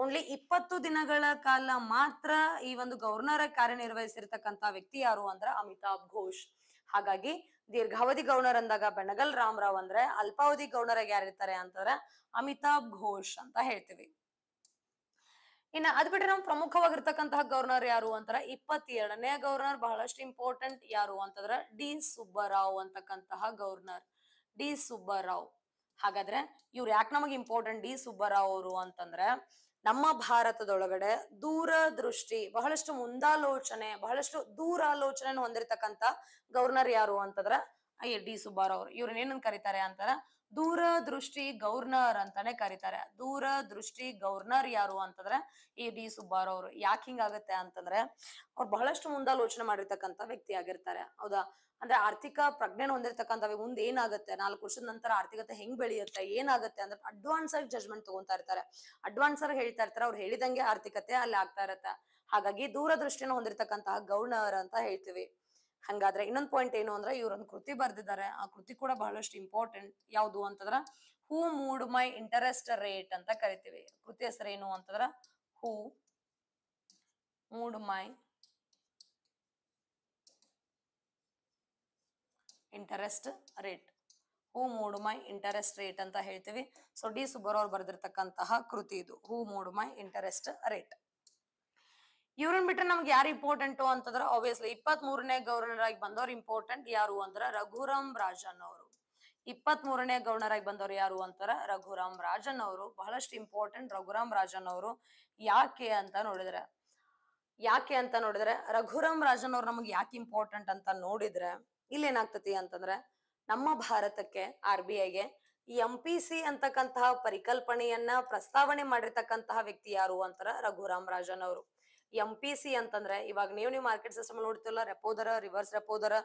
ಓನ್ಲಿ ಇಪ್ಪತ್ತು ದಿನಗಳ ಕಾಲ ಮಾತ್ರ ಈ ಒಂದು ಗವರ್ನರ್ ಕಾರ್ಯನಿರ್ವಹಿಸಿರ್ತಕ್ಕಂತ ವ್ಯಕ್ತಿ ಯಾರು ಅಂದ್ರ ಅಮಿತಾಬ್ ಘೋಷ್ ಹಾಗಾಗಿ ದೀರ್ಘಾವಧಿ ಗವರ್ನರ್ ಅಂದಾಗ ಬೆಣಗಲ್ ರಾಮರಾವ್ ಅಂದ್ರೆ ಅಲ್ಪಾವಧಿ ಗವರ್ನರ್ ಯಾರಿರ್ತಾರೆ ಅಂತಂದ್ರೆ ಅಮಿತಾಬ್ ಘೋಷ್ ಅಂತ ಹೇಳ್ತೀವಿ ಇನ್ನ ಅದ್ ಬಿಟ್ರೆ ನಾವು ಪ್ರಮುಖವಾಗಿರ್ತಕ್ಕಂತಹ ಗವರ್ನರ್ ಯಾರು ಅಂತಾರ ಇಪ್ಪತ್ತೆರಡನೇ ಗವರ್ನರ್ ಬಹಳಷ್ಟು ಇಂಪಾರ್ಟೆಂಟ್ ಯಾರು ಅಂತಂದ್ರ ಡಿ ಸುಬ್ಬರಾವ್ ಅಂತಕ್ಕಂತಹ ಗವರ್ನರ್ ಡಿ ಸುಬ್ಬರಾವ್ ಹಾಗಾದ್ರೆ ಇವ್ರು ಯಾಕೆ ನಮಗೆ ಇಂಪಾರ್ಟೆಂಟ್ ಡಿ ಸುಬ್ಬರಾವ್ ಅವರು ಅಂತಂದ್ರೆ ನಮ್ಮ ಭಾರತದೊಳಗಡೆ ದೂರದೃಷ್ಟಿ ಬಹಳಷ್ಟು ಮುಂದಾಲೋಚನೆ ಬಹಳಷ್ಟು ದೂರಾಲೋಚನೆ ಹೊಂದಿರತಕ್ಕಂತ ಗವರ್ನರ್ ಯಾರು ಅಂತಂದ್ರ ಅಯ್ಯ ಡಿ ಸುಬ್ಬಾರಾವ್ ಅವರು ಇವ್ರನ್ನ ಏನನ್ ಕರೀತಾರೆ ಅಂತಾರ ದೂರದೃಷ್ಟಿ ಗವರ್ನರ್ ಅಂತಾನೆ ಕರೀತಾರೆ ದೂರದೃಷ್ಟಿ ಗವರ್ನರ್ ಯಾರು ಅಂತಂದ್ರೆ ಈ ಡಿ ಸುಬ್ಬಾರಾವ್ ಅವರು ಯಾಕೆ ಹಿಂಗಾಗತ್ತೆ ಅಂತಂದ್ರೆ ಅವ್ರು ಬಹಳಷ್ಟು ಮುಂದಾಲೋಚನೆ ಮಾಡಿರ್ತಕ್ಕಂತ ವ್ಯಕ್ತಿ ಆಗಿರ್ತಾರೆ ಹೌದಾ ಅಂದ್ರೆ ಆರ್ಥಿಕ ಪ್ರಜ್ಞೆ ಹೊಂದಿರತಕ್ಕಂಥ ಮುಂದೆ ಏನಾಗುತ್ತೆ ನಾಲ್ಕು ವರ್ಷದ ನಂತರ ಆರ್ಥಿಕತೆ ಹೆಂಗ್ ಬೆಳೆಯುತ್ತೆ ಏನಾಗುತ್ತೆ ಅಂದ್ರೆ ಅಡ್ವಾನ್ಸ್ ಆಗಿ ಜಜ್ಮೆಂಟ್ ತಗೊಂತಾ ಇರ್ತಾರೆ ಅಡ್ವಾನ್ಸ್ ಆಗಿ ಹೇಳ್ತಾ ಇರ್ತಾರೆ ಅವ್ರು ಹೇಳಿದಂಗೆ ಆರ್ಥಿಕತೆ ಅಲ್ಲಿ ಆಗ್ತಾ ಇರತ್ತೆ ಹಾಗಾಗಿ ದೂರದೃಷ್ಟಿನ ಹೊಂದಿರತಕ್ಕಂತಹ ಗೌರ್ನರ್ ಅಂತ ಹೇಳ್ತೀವಿ ಹಂಗಾದ್ರೆ ಇನ್ನೊಂದ್ ಪಾಯಿಂಟ್ ಏನು ಅಂದ್ರೆ ಇವ್ರೊಂದು ಕೃತಿ ಬರ್ದಿದ್ದಾರೆ ಆ ಕೃತಿ ಕೂಡ ಬಹಳಷ್ಟು ಇಂಪಾರ್ಟೆಂಟ್ ಯಾವುದು ಅಂತಂದ್ರ who moved my interest rate ಅಂತ ಕರಿತೀವಿ ಕೃತಿ ಹೆಸರೇನು ಅಂತಂದ್ರ who moved my interest rate who moved my interest rate ಅಂತ ಹೇಳ್ತೀವಿ ಸೊ ಡಿ ಸುಬ್ಬರವ್ರು ಬರೆದಿರ್ತಕ್ಕಂತಹ ಕೃತಿ ಇದು who moved my interest rate ಇವ್ರನ್ನ ಬಿಟ್ರೆ ನಮ್ಗೆ ಯಾರು ಇಂಪಾರ್ಟೆಂಟ್ ಅಂತಂದ್ರೆ ಆಬ್ವಿಯಸ್ಲಿ ಇಪ್ಪತ್ ಮೂರನೇ ಗವರ್ನರ್ ಆಗಿ ಬಂದವರು ಇಂಪಾರ್ಟೆಂಟ್ ಯಾರು ಅಂದ್ರ ರಘುರಾಮ್ ರಾಜನ್ ಅವರು ಇಪ್ಪತ್ ಮೂರನೇ ಗವರ್ನರ್ ಆಗಿ ಬಂದವರು ಯಾರು ಅಂತಾರ ರಘುರಾಮ್ ರಾಜನ್ ಅವರು ಬಹಳಷ್ಟು ಇಂಪಾರ್ಟೆಂಟ್ ರಘುರಾಮ್ ರಾಜನ್ ಅವರು ಯಾಕೆ ಅಂತ ನೋಡಿದ್ರೆ ಯಾಕೆ ಅಂತ ನೋಡಿದ್ರೆ ರಘುರಾಮ್ ರಾಜನ್ ಅವ್ರು ನಮ್ಗೆ ಯಾಕೆ ಇಂಪಾರ್ಟೆಂಟ್ ಅಂತ ನೋಡಿದ್ರೆ ಇಲ್ಲೇನಾಗ್ತತಿ ಅಂತಂದ್ರೆ ನಮ್ಮ ಭಾರತಕ್ಕೆ ಆರ್ ಬಿ ಐಗೆ ಎಂ ಪಿ ಸಿ ಅಂತಕ್ಕಂತಹ ಪರಿಕಲ್ಪನೆಯನ್ನ ಪ್ರಸ್ತಾವನೆ ಮಾಡಿರ್ತಕ್ಕಂತಹ ವ್ಯಕ್ತಿ ಯಾರು ಅಂತಾರ ರಘುರಾಮ್ ರಾಜನ್ ಅವರು ಎಂ ಪಿ ಸಿ ಅಂತಂದ್ರೆ ಇವಾಗ ನೀವು ನೀವು ಮಾರ್ಕೆಟ್ ಸಿಸ್ಟಮ್ ನೋಡ್ತಿಲ್ಲ ರೆಪೋ ದರ ರಿವರ್ಸ್ ರೆಪೋ ದರ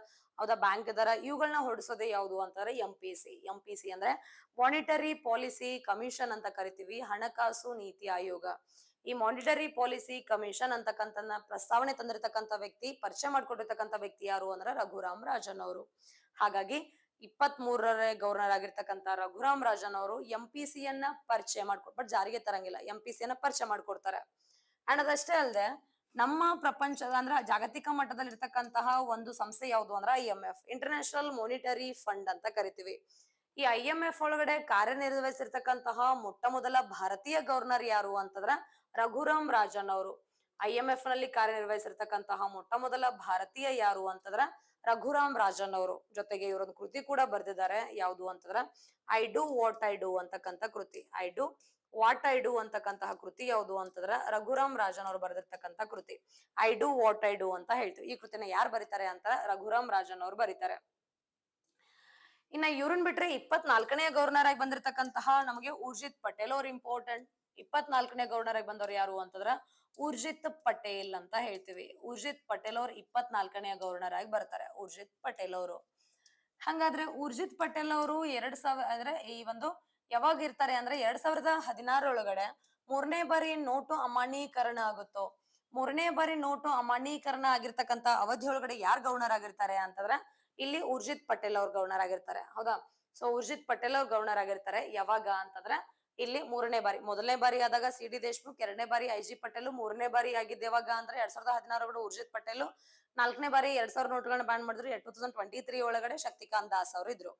ಹೌದಾ ಬ್ಯಾಂಕ್ ದರ ಇವುಗಳನ್ನ ಹೊಡಿಸೋದೇ ಯಾವುದು ಅಂತಾರೆ M P C M P C ಅಂದ್ರೆ ಮಾನಿಟರಿ ಪಾಲಿಸಿ ಕಮಿಷನ್ ಅಂತ ಕರಿತೀವಿ ಹಣಕಾಸು ನೀತಿ ಆಯೋಗ ಈ ಮಾನಿಟರಿ ಪಾಲಿಸಿ ಕಮಿಷನ್ ಅಂತಕ್ಕಂತ ಪ್ರಸ್ತಾವನೆ ತಂದಿರತಕ್ಕಂಥ ವ್ಯಕ್ತಿ ಪರಿಚಯ ಮಾಡ್ಕೊಂಡಿರ್ತಕ್ಕಂಥ ವ್ಯಕ್ತಿ ಯಾರು ಅಂದ್ರೆ ರಘುರಾಮ್ ರಾಜನ್ ಅವರು ಹಾಗಾಗಿ ಇಪ್ಪತ್ತ್ ಮೂರರ ಗವರ್ನರ್ ಆಗಿರ್ತಕ್ಕಂಥ ರಘುರಾಮ್ ರಾಜನ್ ಅವರು ಎಂ ಪಿ ಸಿ ಯನ್ನ ಪರಿಚಯ ಮಾಡ್ಕೊಡ್ ಬಟ್ ಜಾರಿಗೆ ತರಂಗಿಲ್ಲ ಎಂ ಪಿ ಸಿಯನ್ನ ಪರಿಚಯ ಮಾಡ್ಕೊಡ್ತಾರೆ ಅಂಡ್ ಅದಷ್ಟೇ ಅಲ್ಲದೆ ನಮ್ಮ ಪ್ರಪಂಚದ ಅಂದ್ರೆ ಜಾಗತಿಕ ಮಟ್ಟದಲ್ಲಿ ಇರ್ತಕ್ಕಂತಹ ಒಂದು ಸಂಸ್ಥೆ ಯಾವುದು ಅಂದ್ರೆ I M F international monetary fund ಅಂತ ಕರಿತೀವಿ ಈ ಐ ಎಂ ಎಫ್ ಒಳಗಡೆ ಕಾರ್ಯನಿರ್ವಹಿಸಿರ್ತಕ್ಕಂತಹ ಮೊಟ್ಟ ಮೊದಲ ಭಾರತೀಯ ಗವರ್ನರ್ ಯಾರು ಅಂತಂದ್ರ ರಘುರಾಮ್ ರಾಜನ್ ಅವರು ಐ ಎಂ ಎಫ್ ನಲ್ಲಿ ಕಾರ್ಯನಿರ್ವಹಿಸಿರ್ತಕ್ಕಂತಹ ಮೊಟ್ಟ ಮೊದಲ ಭಾರತೀಯ ಯಾರು ಅಂತಂದ್ರ ರಘುರಾಮ್ ರಾಜನ್ ಅವರು ಜೊತೆಗೆ ಇವರೊಂದು ಕೃತಿ ಕೂಡ ಬರೆದಿದ್ದಾರೆ ಯಾವುದು ಅಂತಂದ್ರ I do what I do ಅಂತಕ್ಕಂತ ಕೃತಿ I do what I do ಅಂತಕ್ಕಂತಹ ಕೃತಿ ಯಾವುದು ಅಂತಂದ್ರ ರಘುರಾಮ್ ರಾಜನ್ ಅವರು ಬರೆದಿರ್ತಕ್ಕಂಥ ಕೃತಿ I do what I do ಅಂತ ಹೇಳ್ತೀವಿ ಈ ಕೃತಿನ ಯಾರು ಬರೀತಾರೆ ಅಂತ ರಘುರಾಮ್ ರಾಜನ್ ಅವರು ಬರೀತಾರೆ ಇನ್ನ ಇವ್ರನ್ ಬಿಟ್ರೆ ಇಪ್ಪತ್ನಾಲ್ಕನೇ ಗವರ್ನರ್ ಆಗಿ ಬಂದಿರತಕ್ಕಂತಹ ನಮಗೆ ಊರ್ಜಿತ್ ಪಟೇಲ್ ಅವ್ರ ಇಂಪಾರ್ಟೆಂಟ್ ಇಪ್ಪತ್ನಾಲ್ಕನೇ ಗವರ್ನರ್ ಆಗಿ ಬಂದವ್ರು ಯಾರು ಅಂತಂದ್ರ ಊರ್ಜಿತ್ ಪಟೇಲ್ ಅಂತ ಹೇಳ್ತೀವಿ ಊರ್ಜಿತ್ ಪಟೇಲ್ ಅವ್ರು ಇಪ್ಪತ್ನಾಲ್ಕನೇ ಗವರ್ನರ್ ಆಗಿ ಬರ್ತಾರೆ ಊರ್ಜಿತ್ ಪಟೇಲ್ ಅವರು ಹಂಗಾದ್ರೆ ಊರ್ಜಿತ್ ಪಟೇಲ್ ಅವರು ಎರಡ್ ಸಾವಿರ ಅಂದ್ರೆ ಈ ಒಂದು ಯಾವಾಗ ಇರ್ತಾರೆ ಅಂದ್ರೆ ಎರಡ್ ಸಾವಿರದ ಹದಿನಾರೊಳಗಡೆ ಮೂರನೇ ಬಾರಿ ನೋಟು ಅಮಾನ್ಯೀಕರಣ ಆಗುತ್ತೋ ಮೂರನೇ ಬಾರಿ ನೋಟು ಅಮಾನ್ಯೀಕರಣ ಆಗಿರ್ತಕ್ಕಂತ ಅವಧಿಯೊಳಗಡೆ ಯಾರು ಗವರ್ನರ್ ಆಗಿರ್ತಾರೆ ಅಂತಂದ್ರೆ ಇಲ್ಲಿ ಊರ್ಜಿತ್ ಪಟೇಲ್ ಅವ್ರ ಗವರ್ನರ್ ಆಗಿರ್ತಾರೆ ಹೌದಾ ಸೊ ಊರ್ಜಿತ್ ಪಟೇಲ್ ಅವ್ರ ಗವರ್ನರ್ ಆಗಿರ್ತಾರೆ ಯಾವಾಗ ಅಂತಂದ್ರೆ ಇಲ್ಲಿ ಮೂರನೇ ಬಾರಿ ಮೊದಲನೇ ಬಾರಿ ಆದಾಗ ಸಿ ಡಿ ದೇಶ್ಮುಖ್ ಎರಡನೇ ಬಾರಿ ಐ ಜಿ ಪಟೇಲ್ ಮೂರನೇ ಬಾರಿ ಆಗಿದ್ದ ಯಾವಾಗ ಅಂದ್ರೆ ಎರಡ್ ಸಾವಿರದ ಹದಿನಾರು ಊರ್ಜಿತ್ ಪಟೇಲ್ ನಾಲ್ಕನೇ ಬಾರಿ ಎರಡ್ ಸಾವಿರ ನೋಟ್ಗಳನ್ನ ಬ್ಯಾನ್ ಮಾಡಿದ್ರು ಟೂ ತೌಸಂಡ್ ಟ್ವೆಂಟಿ ತ್ರೀ ಒಳಗಡೆ ಶಕ್ತಿಕಾಂತ್ ದಾಸ್ ಅವರು ಇದ್ರು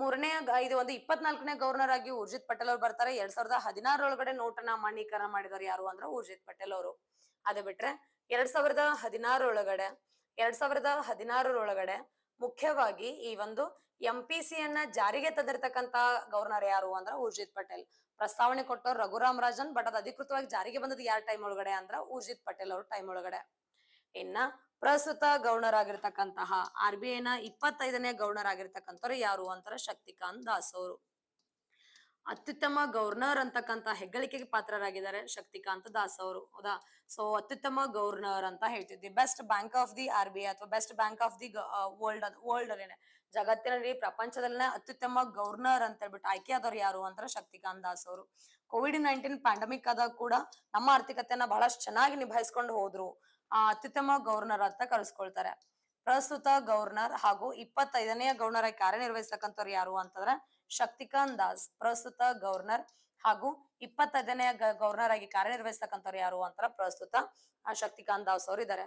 ಮೂರನೇ ಇದು ಒಂದು ಇಪ್ಪತ್ನಾಲ್ಕನೇ ಗವರ್ನರ್ ಆಗಿ ಊರ್ಜಿತ್ ಪಟೇಲ್ ಅವ್ರು ಬರ್ತಾರೆ ಎರಡ್ ಸಾವಿರದ ಹದಿನಾರೊಳಗಡೆ ನೋಟನ ಮಾನ್ಯೀಕರಣ ಮಾಡಿದವರು ಯಾರು ಅಂದ್ರೆ ಊರ್ಜಿತ್ ಪಟೇಲ್ ಅವರು ಅದೇ ಬಿಟ್ರೆ ಎರಡ್ ಸಾವಿರದ ಒಳಗಡೆ ಎರಡ್ ಸಾವಿರದ ಹದಿನಾರರೊಳಗಡೆ ಮುಖ್ಯವಾಗಿ ಈ ಒಂದು ಎಂ ಪಿ ಸಿ ಅನ್ನ ಜಾರಿಗೆ ತಂದಿರ್ತಕ್ಕಂತ ಗವರ್ನರ್ ಯಾರು ಅಂದ್ರ ಊರ್ಜಿತ್ ಪಟೇಲ್ ಪ್ರಸ್ತಾವನೆ ಕೊಟ್ಟವ್ರು ರಘುರಾಮ್ ರಾಜನ್ ಬಟ್ ಅದು ಅಧಿಕೃತವಾಗಿ ಜಾರಿಗೆ ಬಂದದ್ ಯಾರ ಟೈಮ್ ಒಳಗಡೆ ಅಂದ್ರ ಊರ್ಜಿತ್ ಪಟೇಲ್ ಅವ್ರ ಟೈಮ್ ಒಳಗಡೆ ಇನ್ನ ಪ್ರಸ್ತುತ ಗವರ್ನರ್ ಆಗಿರ್ತಕ್ಕಂತಹ ಆರ್ ಬಿ ಐ ನ ಇಪ್ಪತ್ತೈದನೇ ಗವರ್ನರ್ ಆಗಿರ್ತಕ್ಕಂಥವ್ರು ಯಾರು ಅಂತಾರೆ ಶಕ್ತಿಕಾಂತ್ ದಾಸ್ ಅವರು ಅತ್ಯುತ್ತಮ ಗವರ್ನರ್ ಅಂತಕ್ಕಂತ ಹೆಗ್ಗಳಿಕೆಗೆ ಪಾತ್ರರಾಗಿದ್ದಾರೆ ಶಕ್ತಿಕಾಂತ ದಾಸ್ ಅವರು ಹೌದಾ ಸೊ ಅತ್ಯುತ್ತಮ ಗವರ್ನರ್ ಅಂತ ಹೇಳ್ತಿದ್ವಿ best bank of the R B I ಅಥವಾ best bank of the world world ಅಲ್ಲಿ ಜಗತ್ತಿನಲ್ಲಿ ಪ್ರಪಂಚದಲ್ಲೇ ಅತ್ಯುತ್ತಮ ಗವರ್ನರ್ ಅಂತ ಹೇಳ್ಬಿಟ್ಟು ಆಯ್ಕೆ ಆದವ್ರು ಯಾರು ಅಂತ ಶಕ್ತಿಕಾಂತ್ ದಾಸ್ ಅವರು ಕೋವಿಡ್ ನೈನ್ಟೀನ್ ಪ್ಯಾಂಡಮಿಕ್ ಆದಾಗ ಕೂಡ ನಮ್ಮ ಆರ್ಥಿಕತೆಯನ್ನ ಬಹಳಷ್ಟು ಚೆನ್ನಾಗಿ ನಿಭಾಯಿಸ್ಕೊಂಡು ಹೋದ್ರು ಆ ಅತ್ಯುತ್ತಮ ಗವರ್ನರ್ ಅಂತ ಕರೆಸ್ಕೊಳ್ತಾರೆ ಪ್ರಸ್ತುತ ಗವರ್ನರ್ ಹಾಗೂ ಇಪ್ಪತ್ತೈದನೆಯ ಗವರ್ನರ್ ಆಗಿ ಕಾರ್ಯನಿರ್ವಹಿಸತಕ್ಕಂಥವ್ರು ಯಾರು ಅಂತಂದ್ರೆ ಶಕ್ತಿಕಾಂತ್ ದಾಸ್ ಪ್ರಸ್ತುತ ಗವರ್ನರ್ ಹಾಗೂ ಇಪ್ಪತ್ತೈದನೇ ಗವರ್ನರ್ ಆಗಿ ಕಾರ್ಯನಿರ್ವಹಿಸ್ತಕ್ಕಂಥವ್ರು ಯಾರು ಅಂತ ಪ್ರಸ್ತುತ ಆ ಶಕ್ತಿಕಾಂತ್ ದಾಸ್ ಅವರು ಇದ್ದಾರೆ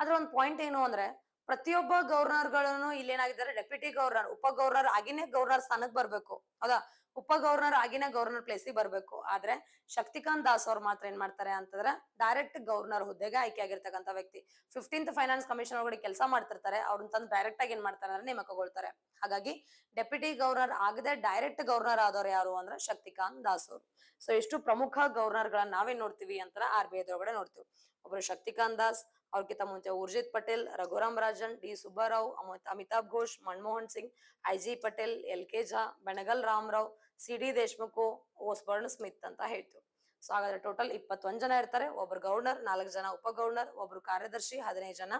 ಅದ್ರ ಒಂದ್ ಪಾಯಿಂಟ್ ಏನು ಅಂದ್ರೆ ಪ್ರತಿಯೊಬ್ಬ ಗವರ್ನರ್ ಗಳನ್ನು ಇಲ್ಲೇನಾಗಿದ್ದಾರೆ ಡೆಪ್ಯೂಟಿ ಗವರ್ನರ್ ಉಪ ಗವರ್ನರ್ ಆಗಿನೇ ಗವರ್ನರ್ ಸ್ಥಾನಕ್ ಬರ್ಬೇಕು ಹೌದಾ ಉಪ ಗವರ್ನರ್ ಆಗಿನ ಗವರ್ನರ್ ಪ್ಲೇಸಿಗೆ ಬರಬೇಕು ಆದ್ರೆ ಶಕ್ತಿಕಾಂತ್ ದಾಸ್ ಅವ್ರು ಮಾತ್ರ ಏನ್ ಮಾಡ್ತಾರೆ ಅಂತಂದ್ರೆ ಡೈರೆಕ್ಟ್ ಗವರ್ನರ್ ಹುದ್ದೆಗೆ ಆಯ್ಕೆ ಆಗಿರ್ತಕ್ಕಂಥ ವ್ಯಕ್ತಿ ಫಿಫ್ಟೀನ್ತ್ ಫೈನಾನ್ಸ್ ಕಮಿಷನ್ ಒಳಗಡೆ ಕೆಲಸ ಮಾಡ್ತಿರ್ತಾರೆ ಅವ್ರನ್ನ ತಂದು ಡೈರೆಕ್ಟ್ ಆಗಿ ಏನ್ ಮಾಡ್ತಾರೆ ಅಂದ್ರೆ ನೇಮಕಗೊಳ್ತಾರೆ ಹಾಗಾಗಿ ಡೆಪ್ಯೂಟಿ ಗವರ್ನರ್ ಆಗದೆ ಡೈರೆಕ್ಟ್ ಗವರ್ನರ್ ಆದವ್ರು ಯಾರು ಅಂದ್ರೆ ಶಕ್ತಿಕಾಂತ್ ದಾಸ್ ಅವರು ಸೊ ಇಷ್ಟು ಪ್ರಮುಖ ಗವರ್ನರ್ ಗಳನ್ನ ನಾವೇನ್ ನೋಡ್ತೀವಿ ಅಂತ ಆರ್ ಬಿ ಐದೊಳಗಡೆ ನೋಡ್ತೀವಿ ಒಬ್ರು ಶಕ್ತಿಕಾಂತ್ ದಾಸ್ ಅವ್ರಿಗಿಂತ ಮುಂಚೆ Urjit Patel Raghuram Rajan D Subbarao Amitabh Ghosh Manmohan Singh I G Patel L K Jha Benegal Rama Rao C D Deshmukh O Smith ಅಂತ ಹೇಳ್ತೀವಿ ಸೊ ಹಾಗಾದ್ರೆ ಟೋಟಲ್ ಇಪ್ಪತ್ತೊಂದ್ ಜನ ಇರ್ತಾರೆ ಒಬ್ರು ಗವರ್ನರ್ ನಾಲ್ಕು ಜನ ಉಪ ಗವರ್ನರ್ ಒಬ್ರು ಕಾರ್ಯದರ್ಶಿ ಹದಿನೈದು ಜನ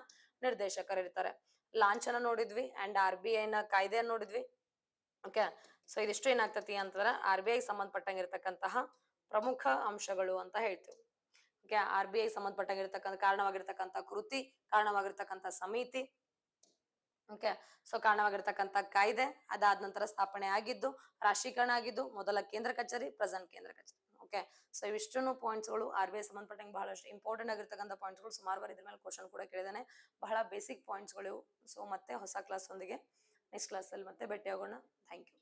ಲಾಂಚ್ ಲಾಂಛನ ನೋಡಿದ್ವಿ ಅಂಡ್ ಆರ್ ಬಿ ಐ ನ ಕಾಯ್ದೆಯನ್ನು ನೋಡಿದ್ವಿ ಓಕೆ ಸೊ ಇದಿಷ್ಟು ಏನಾಗ್ತತಿ ಅಂತಂದ್ರೆ ಆರ್ ಬಿ ಐ ಸಂಬಂಧಪಟ್ಟಂಗಿರ್ತಕ್ಕಂತಹ ಪ್ರಮುಖ ಅಂಶಗಳು ಅಂತ ಹೇಳ್ತೀವಿ ಓಕೆ ಆರ್ ಬಿ ಐ ಸಂಬಂಧಪಟ್ಟಂಗಿರ್ತಕ್ಕಂಥ ಕಾರಣವಾಗಿರ್ತಕ್ಕಂಥ ಕೃತಿ ಕಾರಣವಾಗಿರ್ತಕ್ಕಂಥ ಸಮಿತಿ ಓಕೆ ಸೊ ಕಾರಣವಾಗಿರ್ತಕ್ಕಂಥ ಕಾಯ್ದೆ ಅದಾದ ನಂತರ ಸ್ಥಾಪನೆ ಆಗಿದ್ದು ರಾಷ್ಟ್ರೀಕರಣ ಆಗಿದ್ದು ಮೊದಲ ಕೇಂದ್ರ ಕಚೇರಿ ಪ್ರೆಸೆಂಟ್ ಕೇಂದ್ರ ಕಚೇರಿ ಓಕೆ ಸೊ ಇವಿಷ್ಟು ಪಾಯಿಂಟ್ಸ್ಗಳು ಆರ್ ಬಿ ಐ ಸಂಬಂಧಪಟ್ಟಂಗೆ ಬಹಳಷ್ಟು ಇಂಪಾರ್ಟೆಂಟ್ ಆಗಿರ್ತಕ್ಕಂಥ ಪಾಯಿಂಟ್ಸ್ಗಳು ಸುಮಾರು ಬಾರಿ ಇದ್ರ ಮೇಲೆ ಕ್ವಶನ್ ಕೂಡ ಕೇಳಿದಾನೆ ಬಹಳ ಬೇಸಿಕ್ ಪಾಯಿಂಟ್ಸ್ಗಳು ಸೊ ಮತ್ತೆ ಹೊಸ ಕ್ಲಾಸ್ ಒಂದಿಗೆ ನೆಕ್ಸ್ಟ್ ಕ್ಲಾಸಲ್ಲಿ ಮತ್ತೆ ಭೇಟಿ ಹೋಗೋಣ ಥ್ಯಾಂಕ್ ಯು